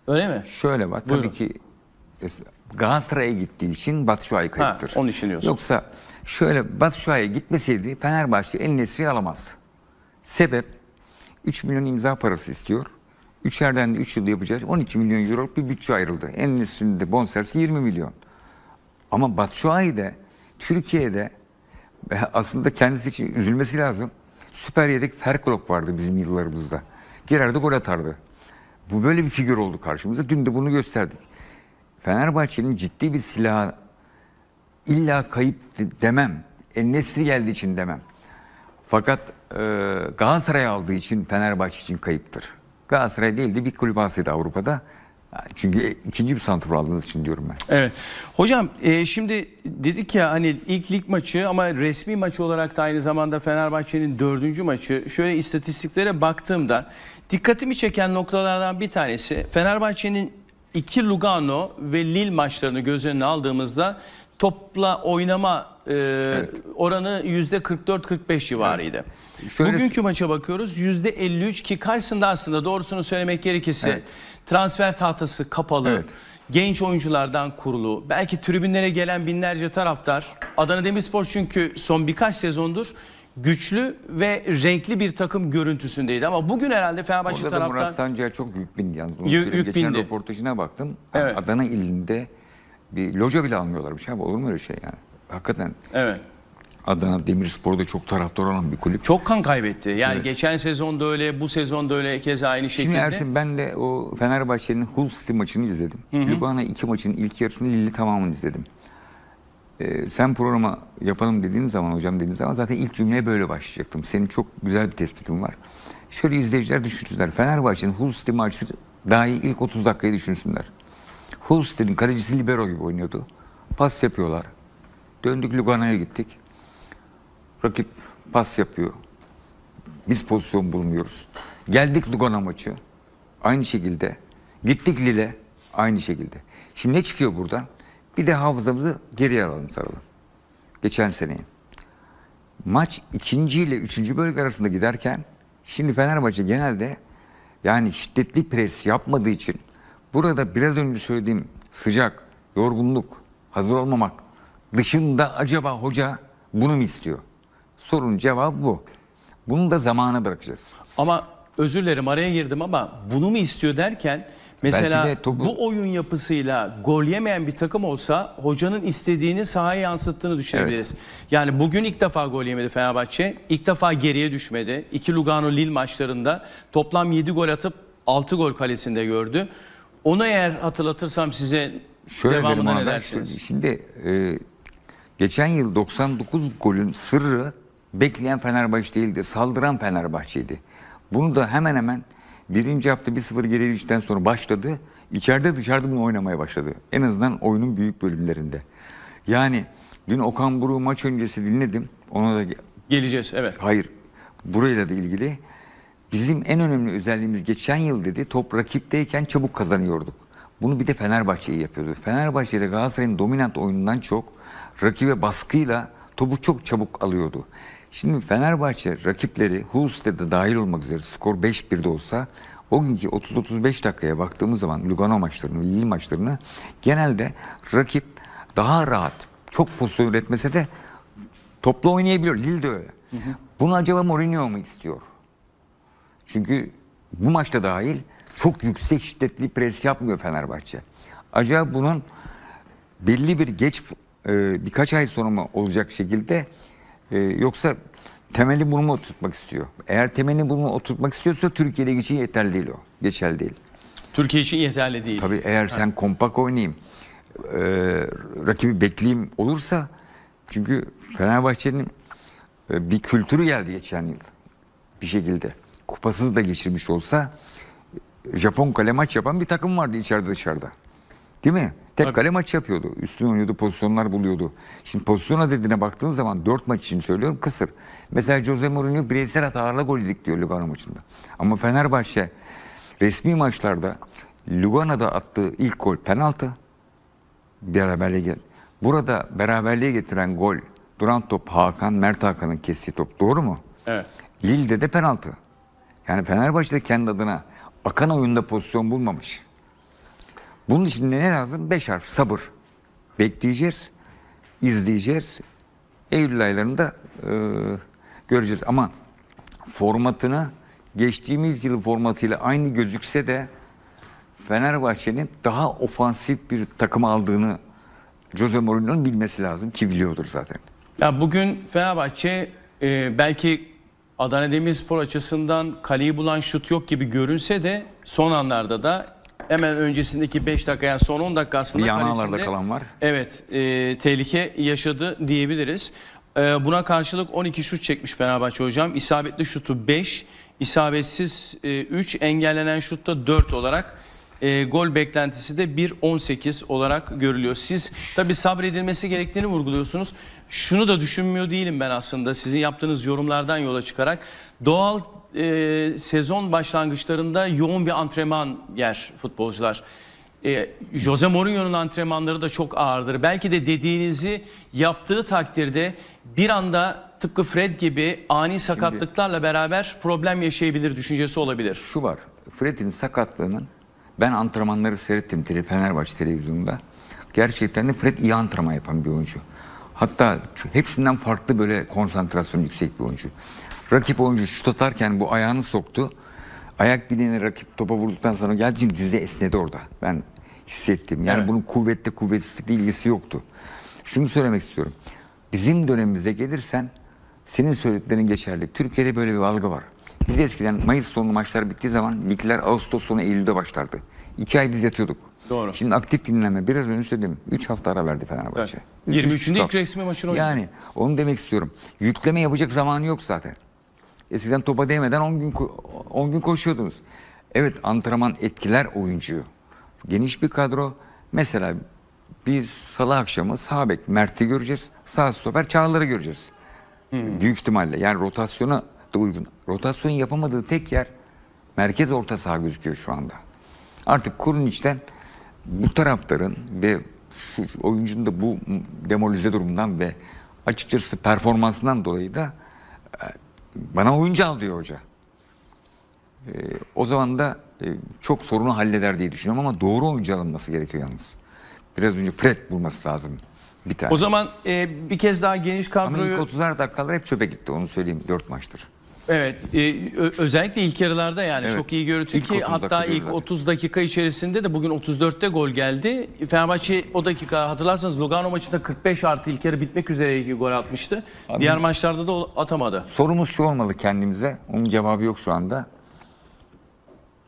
S1: Öyle mi? Şöyle var. Buyurun. Tabii ki Galatasaray'a gittiği için Batu Şua'yı kayıptır. Ha, onun için diyorsun. Yoksa şöyle Batu Şua'ya gitmeseydi Fenerbahçe El Nesri'yi alamaz. Sebep 3 milyon imza parası istiyor. Üçerden de 3 üç yılda yapacağız. 12 milyon euroluk bir bütçe ayrıldı. En üstünde bonservisi 20 milyon. Ama Batshuayi de Türkiye'de [laughs] aslında kendisi için üzülmesi lazım. Süper yedek Ferkrok vardı bizim yıllarımızda. Girerdi gol atardı. Bu böyle bir figür oldu karşımıza. Dün de bunu gösterdik. Fenerbahçe'nin ciddi bir silahı illa kayıp demem. En nesri geldiği için demem. Fakat e, Galatasaray aldığı için Fenerbahçe için kayıptır. Galatasaray değildi bir kulübasıydı Avrupa'da. Çünkü ikinci bir santrafor aldığınız için diyorum ben. Evet. Hocam
S2: e, şimdi dedik ya hani ilk lig maçı ama resmi maçı olarak da aynı zamanda Fenerbahçe'nin dördüncü maçı. Şöyle istatistiklere baktığımda dikkatimi çeken noktalardan bir tanesi Fenerbahçe'nin iki Lugano ve Lille maçlarını göz önüne aldığımızda topla oynama e, evet. oranı %44-45 civarıydı. Evet. Şöyle... Bugünkü maça bakıyoruz %53 ki karşısında aslında doğrusunu söylemek gerekirse evet. transfer tahtası kapalı. Evet. Genç oyunculardan kurulu, belki tribünlere gelen binlerce taraftar. Adana Demirspor çünkü son birkaç sezondur güçlü ve renkli bir takım görüntüsündeydi. Ama bugün herhalde Fenerbahçe Orada taraftan... Orada Murat
S1: Sancar çok yük bindi yalnız. Onu yük Geçen bindi. röportajına baktım. Evet. Adana ilinde bir loca bile almıyorlarmış abi. Olur mu öyle şey yani? Hakikaten. Evet. Adana Demirspor'da çok taraftar olan bir kulüp. Çok kan kaybetti. Yani evet.
S2: geçen sezon da öyle, bu sezon da öyle keza aynı şekilde. Şimdi Ersin
S1: ben de o Fenerbahçe'nin Hull City maçını izledim. Hı Lugana iki maçın ilk yarısını Lille tamamını izledim. Ee, sen programa yapalım dediğin zaman hocam dediğin zaman zaten ilk cümleye böyle başlayacaktım. Senin çok güzel bir tespitin var. Şöyle izleyiciler düşünsünler. Fenerbahçe'nin Hull City maçı dahi ilk 30 dakikayı düşünsünler. Hull City'nin kalecisi libero gibi oynuyordu. Pas yapıyorlar. Döndük Lugana'ya gittik. Rakip pas yapıyor. Biz pozisyon bulmuyoruz. Geldik Lugano maçı. Aynı şekilde. Gittik Lille. Aynı şekilde. Şimdi ne çıkıyor burada? Bir de hafızamızı geriye alalım saralım. Geçen seneyi. Maç ikinci ile üçüncü bölge arasında giderken şimdi Fenerbahçe genelde yani şiddetli pres yapmadığı için burada biraz önce söylediğim sıcak, yorgunluk, hazır olmamak dışında acaba hoca bunu mu istiyor? Sorun cevap bu. Bunu da zamana bırakacağız. Ama özür dilerim araya girdim ama bunu mu istiyor
S2: derken mesela de topu... bu oyun yapısıyla gol yemeyen bir takım olsa hocanın istediğini sahaya yansıttığını düşünebiliriz. Evet. Yani bugün ilk defa gol yemedi Fenerbahçe. İlk defa geriye düşmedi. İki Lugano Lille maçlarında toplam 7 gol atıp 6 gol kalesinde gördü. Onu eğer hatırlatırsam size Şöyle devamını ne dersiniz?
S1: Şimdi e, geçen yıl 99 golün sırrı Bekleyen Fenerbahçe değildi, saldıran Fenerbahçe'ydi. Bunu da hemen hemen birinci hafta 1-0 geri sonra başladı. İçeride dışarıda bunu oynamaya başladı. En azından oyunun büyük bölümlerinde. Yani dün Okan Buruk maç öncesi dinledim. Ona da geleceğiz evet. Hayır. Burayla da ilgili bizim en önemli özelliğimiz geçen yıl dedi top rakipteyken çabuk kazanıyorduk. Bunu bir de Fenerbahçe'yi yapıyordu. Fenerbahçe Fenerbahçe'de Galatasaray'ın dominant oyunundan çok rakibe baskıyla topu çok çabuk alıyordu. Şimdi Fenerbahçe rakipleri Huls'te de dahil olmak üzere skor 5-1'de olsa o günkü 30-35 dakikaya baktığımız zaman Lugano maçlarını, milli maçlarını genelde rakip daha rahat, çok pozisyon üretmese de toplu oynayabiliyor. Lille de öyle. Hı hı. Bunu acaba Mourinho mu istiyor? Çünkü bu maçta dahil çok yüksek şiddetli pres yapmıyor Fenerbahçe. Acaba bunun belli bir geç e, birkaç ay sonra mı olacak şekilde e, yoksa temeli bunu oturtmak istiyor? Eğer temeli bunu oturtmak istiyorsa Türkiye'de için yeterli değil o. Geçerli değil. Türkiye için yeterli değil. Tabii eğer sen kompak oynayayım, e, rakibi bekleyeyim olursa çünkü Fenerbahçe'nin e, bir kültürü geldi geçen yıl bir şekilde. Kupasız da geçirmiş olsa Japon kale maç yapan bir takım vardı içeride dışarıda. Değil mi? Tek Tabii. kale maç yapıyordu. Üstüne oynuyordu, pozisyonlar buluyordu. Şimdi pozisyon adedine baktığın zaman 4 maç için söylüyorum kısır. Mesela Jose Mourinho bireysel hatalarla gol yedik diyor Lugano maçında. Ama Fenerbahçe resmi maçlarda Lugano'da attığı ilk gol penaltı. Beraberliğe gel. Burada beraberliğe getiren gol duran top Hakan, Mert Hakan'ın kestiği top. Doğru mu? Evet. Lille'de de penaltı. Yani Fenerbahçe de kendi adına akan oyunda pozisyon bulmamış. Bunun için ne lazım? Beş harf sabır. Bekleyeceğiz, izleyeceğiz. Eylül aylarında e, göreceğiz. Ama formatını geçtiğimiz yıl formatıyla aynı gözükse de Fenerbahçe'nin daha ofansif bir takım aldığını Jose Mourinho'nun bilmesi lazım ki biliyordur zaten.
S2: Ya bugün Fenerbahçe e, belki Adana Demirspor açısından kaleyi bulan şut yok gibi görünse de son anlarda da hemen öncesindeki 5 dakika yani son 10 dakika aslında Yanalarda kalan var. Evet e, tehlike yaşadı diyebiliriz. E, buna karşılık 12 şut çekmiş Fenerbahçe hocam. İsabetli şutu 5, isabetsiz e, engellenen şutta 4 olarak e, gol beklentisi de 1.18 olarak görülüyor. Siz tabi sabredilmesi gerektiğini vurguluyorsunuz. Şunu da düşünmüyor değilim ben aslında sizin yaptığınız yorumlardan yola çıkarak. Doğal e, sezon başlangıçlarında yoğun bir antrenman yer futbolcular. E, Jose Mourinho'nun antrenmanları da çok ağırdır. Belki de dediğinizi yaptığı takdirde bir anda tıpkı Fred gibi ani sakatlıklarla beraber problem yaşayabilir düşüncesi olabilir. Şu var.
S1: Fred'in sakatlığının ben antrenmanları seyrettim tele, Fenerbahçe televizyonunda. Gerçekten de Fred iyi antrenman yapan bir oyuncu. Hatta hepsinden farklı böyle konsantrasyon yüksek bir oyuncu. Rakip oyuncu şut atarken bu ayağını soktu. Ayak bileğini rakip topa vurduktan sonra geldi dizi esnedi orada. Ben hissettim. Yani evet. bunun kuvvetle kuvvetsizlikle ilgisi yoktu. Şunu söylemek istiyorum. Bizim dönemimize gelirsen senin söylediklerin geçerli. Türkiye'de böyle bir algı var. Biz eskiden Mayıs sonu maçlar bittiği zaman ligler Ağustos sonu Eylül'de başlardı. İki ay biz yatıyorduk. Doğru. Şimdi aktif dinlenme biraz önce söyledim. üç hafta ara verdi Fenerbahçe. Evet. 23'ünde ilk resmi maçını oynadı. Yani onu demek istiyorum. Yükleme yapacak zamanı yok zaten. Eskiden topa değmeden 10 gün 10 gün koşuyordunuz. Evet antrenman etkiler oyuncuyu. Geniş bir kadro. Mesela biz salı akşamı sağ bek Mert'i göreceğiz. Sağ stoper Çağlar'ı göreceğiz. Hmm. Büyük ihtimalle yani rotasyona da uygun. Rotasyon yapamadığı tek yer merkez orta saha gözüküyor şu anda. Artık içten bu taraftarın ve şu oyuncunun da bu demolize durumundan ve açıkçası performansından dolayı da e, bana oyuncu al diyor hoca. Ee, o zaman da e, çok sorunu halleder diye düşünüyorum ama doğru oyuncu alınması gerekiyor yalnız. Biraz önce Fred bulması lazım bir tane. O zaman e, bir kez daha geniş kadroyu... Ama ilk 30'ar dakikalar hep çöpe gitti onu söyleyeyim 4 maçtır.
S2: Evet, e, özellikle ilk yarılarda yani Evet. çok iyi görüntü İlk ki hatta ilk 30 dakika içerisinde de bugün 34'te gol geldi. Fenerbahçe o dakika hatırlarsanız Lugano maçında 45 artı ilk yarı bitmek üzere iki gol atmıştı. Diğer maçlarda da atamadı.
S1: Sorumuz şu olmalı kendimize. Onun cevabı yok şu anda.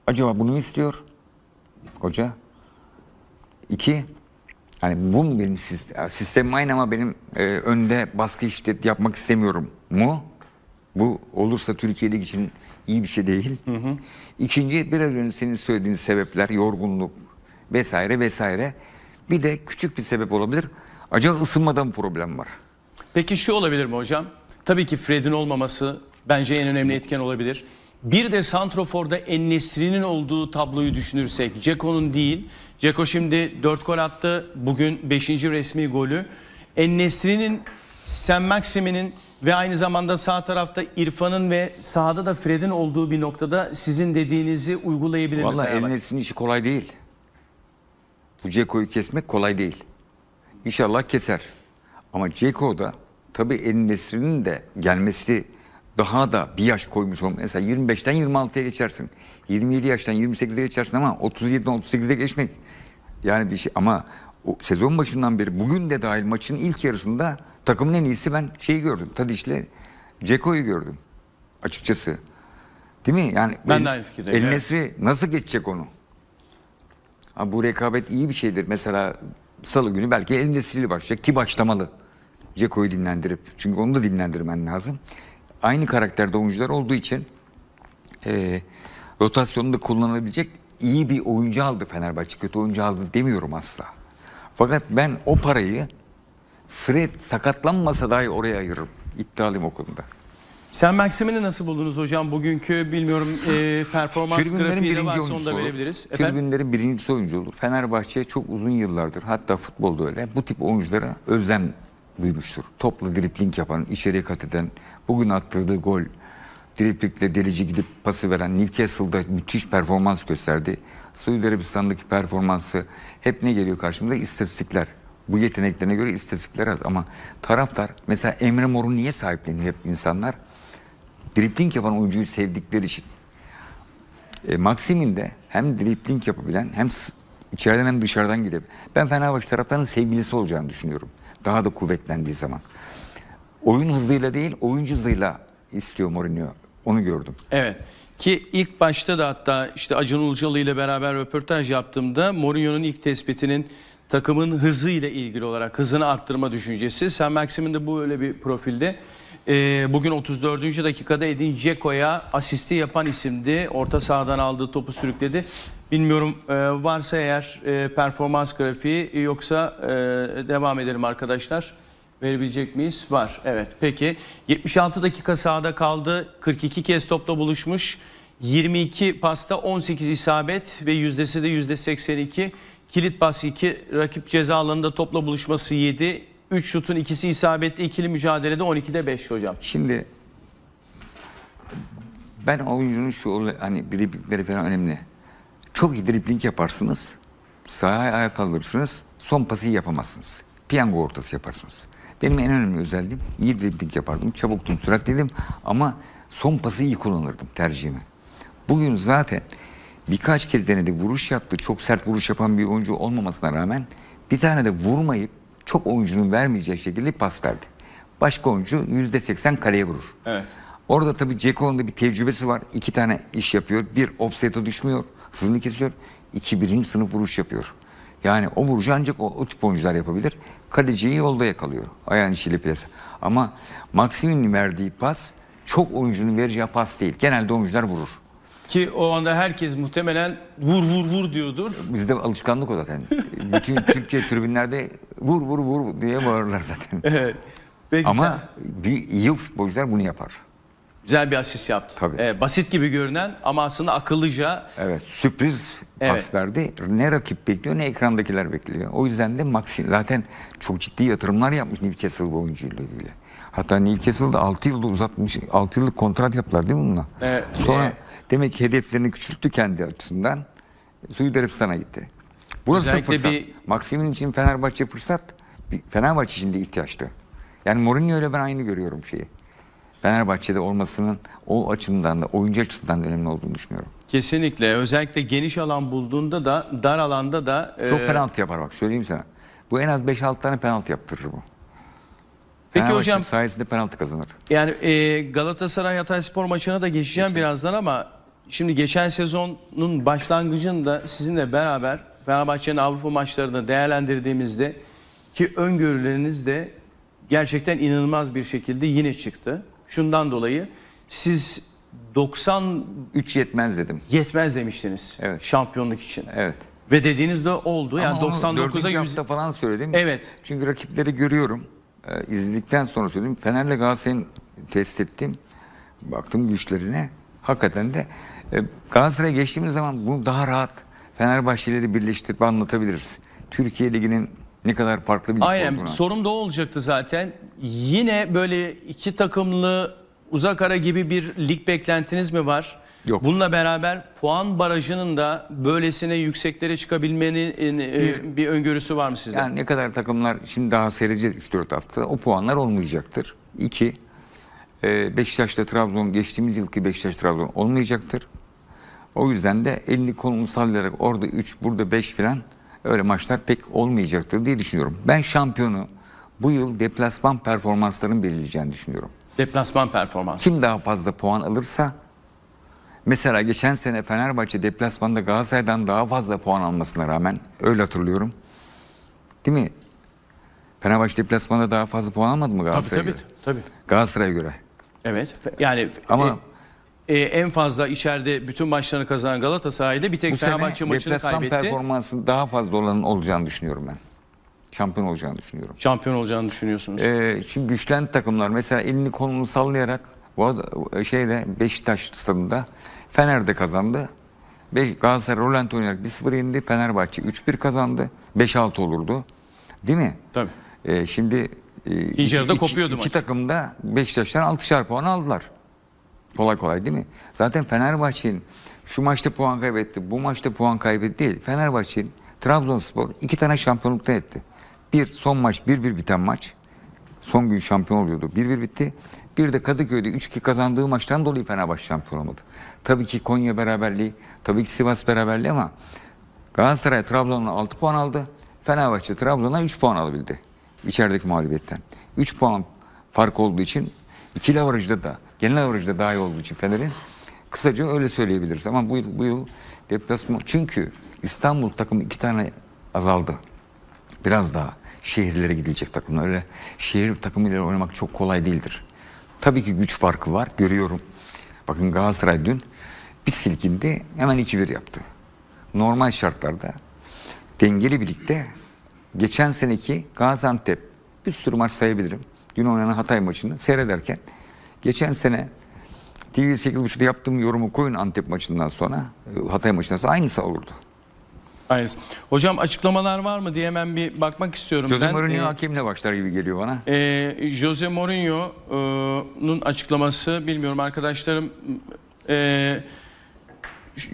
S1: Acaba bunu mu istiyor hoca? İki, hani bu mu benim sistem, sistemim aynı ama benim e, önde baskı işte yapmak istemiyorum mu? Bu olursa Türkiye'lik için iyi bir şey değil. Hı hı. İkinci biraz önce senin söylediğin sebepler, yorgunluk vesaire vesaire. Bir de küçük bir sebep olabilir. Acaba ısınmadan problem var. Peki şu olabilir mi hocam? Tabii ki Fred'in olmaması
S2: bence en önemli etken olabilir. Bir de Santrofor'da Ennesri'nin olduğu tabloyu düşünürsek Ceko'nun değil. Ceko şimdi 4 gol attı. Bugün 5. resmi golü. Ennesri'nin Sen Maximin'in ve aynı zamanda sağ tarafta İrfan'ın ve sağda da Fred'in olduğu bir noktada sizin dediğinizi uygulayabilir Vallahi mi? Valla Elnes'in
S1: işi kolay değil. Bu Ceko'yu kesmek kolay değil. İnşallah keser. Ama Ceko da tabii Elnes'in de gelmesi daha da bir yaş koymuş olmalı. Mesela 25'ten 26'ya geçersin. 27 yaştan 28'e geçersin ama 37'den 38'e geçmek yani bir şey ama o sezon başından beri bugün de dahil maçın ilk yarısında Takımın en iyisi ben şeyi gördüm. Tadiş'le Ceko'yu gördüm. Açıkçası. Değil mi? Yani ben el, de aynı fikirdeyim. El Nesri nasıl geçecek onu? Ha, bu rekabet iyi bir şeydir. Mesela salı günü belki El Nesri'yle başlayacak ki başlamalı. Ceko'yu dinlendirip. Çünkü onu da dinlendirmen lazım. Aynı karakterde oyuncular olduğu için e, rotasyonunu da kullanabilecek iyi bir oyuncu aldı Fenerbahçe. Kötü oyuncu aldı demiyorum asla. Fakat ben o parayı Fred sakatlanmasa dahi oraya ayırırım. İddialıyım o konuda. Sen Maximin'i
S2: nasıl buldunuz hocam? Bugünkü bilmiyorum e, performans grafiği de varsa onu da verebiliriz.
S1: Tribünlerin birincisi oyuncu olur. Fenerbahçe çok uzun yıllardır hatta futbolda öyle bu tip oyunculara özlem duymuştur. Toplu dripling yapan, içeriye kat eden, bugün attırdığı gol, driplingle delici gidip pası veren Newcastle'da müthiş performans gösterdi. Suudi Arabistan'daki performansı hep ne geliyor karşımda? İstatistikler. Bu yeteneklerine göre istatistikler az ama taraftar mesela Emre Mor'u niye sahipleniyor hep insanlar? Dripling yapan oyuncuyu sevdikleri için. E, Maxim'in de hem dripling yapabilen hem içeriden hem dışarıdan gidebilen. Ben Fenerbahçe taraftarının sevgilisi olacağını düşünüyorum. Daha da kuvvetlendiği zaman. Oyun hızıyla değil oyuncu hızıyla istiyor Mourinho. Onu gördüm.
S2: Evet. Ki ilk başta da hatta işte Acun Ilıcalı ile beraber röportaj yaptığımda Mourinho'nun ilk tespitinin takımın hızı ile ilgili olarak hızını arttırma düşüncesi. Sen Maxim'in de bu öyle bir profilde. E, bugün 34. dakikada Edin Dzeko'ya asisti yapan isimdi. Orta sahadan aldığı topu sürükledi. Bilmiyorum e, varsa eğer e, performans grafiği yoksa devam edelim arkadaşlar. Verebilecek miyiz? Var. Evet. Peki. 76 dakika sahada kaldı. 42 kez topla buluşmuş. 22 pasta 18 isabet ve yüzdesi de %82. Kilit bas 2, rakip ceza alanında topla buluşması 7. 3 şutun ikisi isabetli ikili mücadelede 12'de 5 hocam. Şimdi
S1: ben oyuncunun şu hani dribblingleri falan önemli. Çok iyi dribbling yaparsınız. Sahaya ayak alırsınız. Son pası yapamazsınız. Piyango ortası yaparsınız. Benim en önemli özelliğim iyi dribbling yapardım. Çabuktum, süratliydim ama son pası iyi kullanırdım tercihimi. Bugün zaten birkaç kez denedi vuruş yaptı. Çok sert vuruş yapan bir oyuncu olmamasına rağmen bir tane de vurmayıp çok oyuncunun vermeyeceği şekilde pas verdi. Başka oyuncu yüzde seksen kaleye vurur. Evet. Orada tabii Ceko'nun da bir tecrübesi var. İki tane iş yapıyor. Bir offset'e düşmüyor. Hızını kesiyor. İki birinci sınıf vuruş yapıyor. Yani o vuruşu ancak o, o tip oyuncular yapabilir. Kaleciyi yolda yakalıyor. Ayağın içiyle plase. Ama Maximin'in verdiği pas çok oyuncunun vereceği pas değil. Genelde oyuncular vurur. Ki o anda herkes muhtemelen vur vur vur diyordur. Bizde alışkanlık o zaten. Bütün [laughs] Türkiye tribünlerde vur vur vur diye bağırırlar zaten. Evet. Peki Ama sen... bir yıl futbolcular bunu yapar. Güzel
S2: bir asist yaptı. Tabii. Evet, basit gibi görünen ama aslında akıllıca.
S1: Evet sürpriz evet. pas verdi. Ne rakip bekliyor ne ekrandakiler bekliyor. O yüzden de Maxi zaten çok ciddi yatırımlar yapmış Newcastle bu oyuncuyla ilgili. Hatta Newcastle'da 6 yılda uzatmış, 6 yıllık kontrat yaptılar değil mi bununla? Evet. Sonra... Evet Demek ki hedeflerini küçülttü kendi açısından. Suudi Arabistan'a gitti.
S2: Burası Özellikle da fırsat. Bir...
S1: Maksimin için Fenerbahçe fırsat. Fenerbahçe için de ihtiyaçtı. Yani Mourinho ile ben aynı görüyorum şeyi. Fenerbahçe'de olmasının o açımdan da oyuncu açısından da önemli olduğunu düşünüyorum.
S2: Kesinlikle. Özellikle geniş alan bulduğunda da dar alanda da... Çok e... penaltı
S1: yapar bak söyleyeyim sana. Bu en az 5-6 tane penaltı yaptırır bu. Peki hocam sayesinde penaltı kazanır.
S2: Yani e, Galatasaray Hatay Spor maçına da geçeceğim Kesinlikle. birazdan ama Şimdi geçen sezonun başlangıcında sizinle beraber Fenerbahçe'nin Avrupa maçlarını değerlendirdiğimizde ki öngörüleriniz de gerçekten inanılmaz bir şekilde yine çıktı. Şundan dolayı siz 93 yetmez dedim. yetmez demiştiniz Evet. şampiyonluk için.
S1: Evet. Ve dediğiniz de oldu. Yani Ama onu 99'a dördüncü yüz- hafta falan söyledim. Evet. Çünkü rakipleri görüyorum. Ee, izledikten sonra söyledim. Fener'le Galatasaray'ın test ettim. Baktım güçlerine. Hakikaten de e, Galatasaray'a geçtiğimiz zaman bunu daha rahat Fenerbahçe'yle birleştirip anlatabiliriz. Türkiye Ligi'nin ne kadar farklı bir Aynen olduğuna. sorum da
S2: olacaktı zaten. Yine böyle iki takımlı uzak ara gibi bir lig beklentiniz mi var? Yok. Bununla beraber puan barajının da böylesine yükseklere çıkabilmenin e, e, bir, bir öngörüsü var mı sizde?
S1: Yani ne kadar takımlar şimdi daha seyredeceğiz 3-4 hafta o puanlar olmayacaktır. İki, Beşiktaş'ta Trabzon geçtiğimiz yılki Beşiktaş Trabzon olmayacaktır. O yüzden de elini kolunu sallayarak orada 3 burada 5 filan öyle maçlar pek olmayacaktır diye düşünüyorum. Ben şampiyonu bu yıl deplasman performanslarının belirleyeceğini düşünüyorum. Deplasman performans. Kim daha fazla puan alırsa mesela geçen sene Fenerbahçe deplasmanda Galatasaray'dan daha fazla puan almasına rağmen öyle hatırlıyorum. Değil mi? Fenerbahçe deplasmanda daha fazla puan almadı mı Galatasaray'a tabii, tabii, göre? Tabii tabii. Galatasaray'a göre.
S2: Evet. Yani ama e, e, en fazla içeride bütün maçlarını kazanan Galatasaray'da bir tek Bu Fenerbahçe maçını kaybetti.
S1: performansı daha fazla olanın olacağını düşünüyorum ben. Şampiyon olacağını düşünüyorum. Şampiyon olacağını düşünüyorsunuz. Ee, şimdi güçlen takımlar mesela elini kolunu sallayarak bu arada e, şeyde Beşiktaş stadında Fener'de kazandı. Be Galatasaray Roland oynayarak 1-0 indi, Fenerbahçe 3-1 kazandı. 5-6 olurdu. Değil mi? Tabii. Ee, şimdi e, İkinci yarıda kopuyordu iki, maç. İki takım da Beşiktaş'tan 6'şar puan aldılar. Kolay kolay değil mi? Zaten Fenerbahçe'nin şu maçta puan kaybetti, bu maçta puan kaybetti değil. Fenerbahçe'nin Trabzonspor iki tane şampiyonlukta etti. Bir son maç bir bir biten maç. Son gün şampiyon oluyordu. bir bir bitti. Bir de Kadıköy'de 3-2 kazandığı maçtan dolayı Fenerbahçe şampiyon olmadı. Tabii ki Konya beraberliği, tabii ki Sivas beraberliği ama Galatasaray Trabzon'a 6 puan aldı. Fenerbahçe Trabzon'a 3 puan alabildi. İçerideki mağlubiyetten. 3 puan fark olduğu için ikili avarajda da, genel avarajda daha iyi olduğu için Fener'in kısaca öyle söyleyebiliriz. Ama bu yıl, bu yıl deplasman çünkü İstanbul takımı iki tane azaldı. Biraz daha şehirlere gidilecek takımlar. Öyle şehir takımıyla oynamak çok kolay değildir. Tabii ki güç farkı var. Görüyorum. Bakın Galatasaray dün bir silkindi hemen 2-1 yaptı. Normal şartlarda dengeli birlikte geçen seneki Gaziantep bir sürü maç sayabilirim dün oynanan Hatay maçını seyrederken geçen sene TV 8.30'da yaptığım yorumu koyun Antep maçından sonra e, Hatay maçından sonra aynısı olurdu.
S2: Aynısı. Hocam açıklamalar var mı diye hemen bir bakmak istiyorum. Jose ben, Mourinho e,
S1: hakemle başlar gibi geliyor bana.
S2: E, Jose Mourinho'nun açıklaması bilmiyorum arkadaşlarım... E,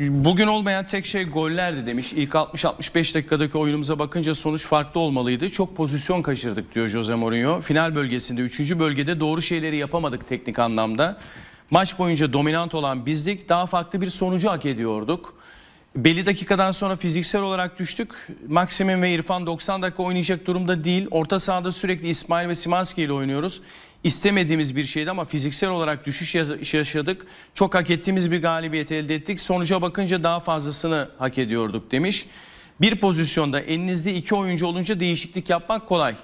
S2: Bugün olmayan tek şey gollerdi demiş. İlk 60-65 dakikadaki oyunumuza bakınca sonuç farklı olmalıydı. Çok pozisyon kaçırdık diyor Jose Mourinho. Final bölgesinde 3. bölgede doğru şeyleri yapamadık teknik anlamda. Maç boyunca dominant olan bizdik. Daha farklı bir sonucu hak ediyorduk. Belli dakikadan sonra fiziksel olarak düştük. Maksimin ve İrfan 90 dakika oynayacak durumda değil. Orta sahada sürekli İsmail ve Simanski ile oynuyoruz istemediğimiz bir şeydi ama fiziksel olarak düşüş yaşadık. Çok hak ettiğimiz bir galibiyet elde ettik. Sonuca bakınca daha fazlasını hak ediyorduk demiş. Bir pozisyonda elinizde iki oyuncu olunca değişiklik yapmak kolay.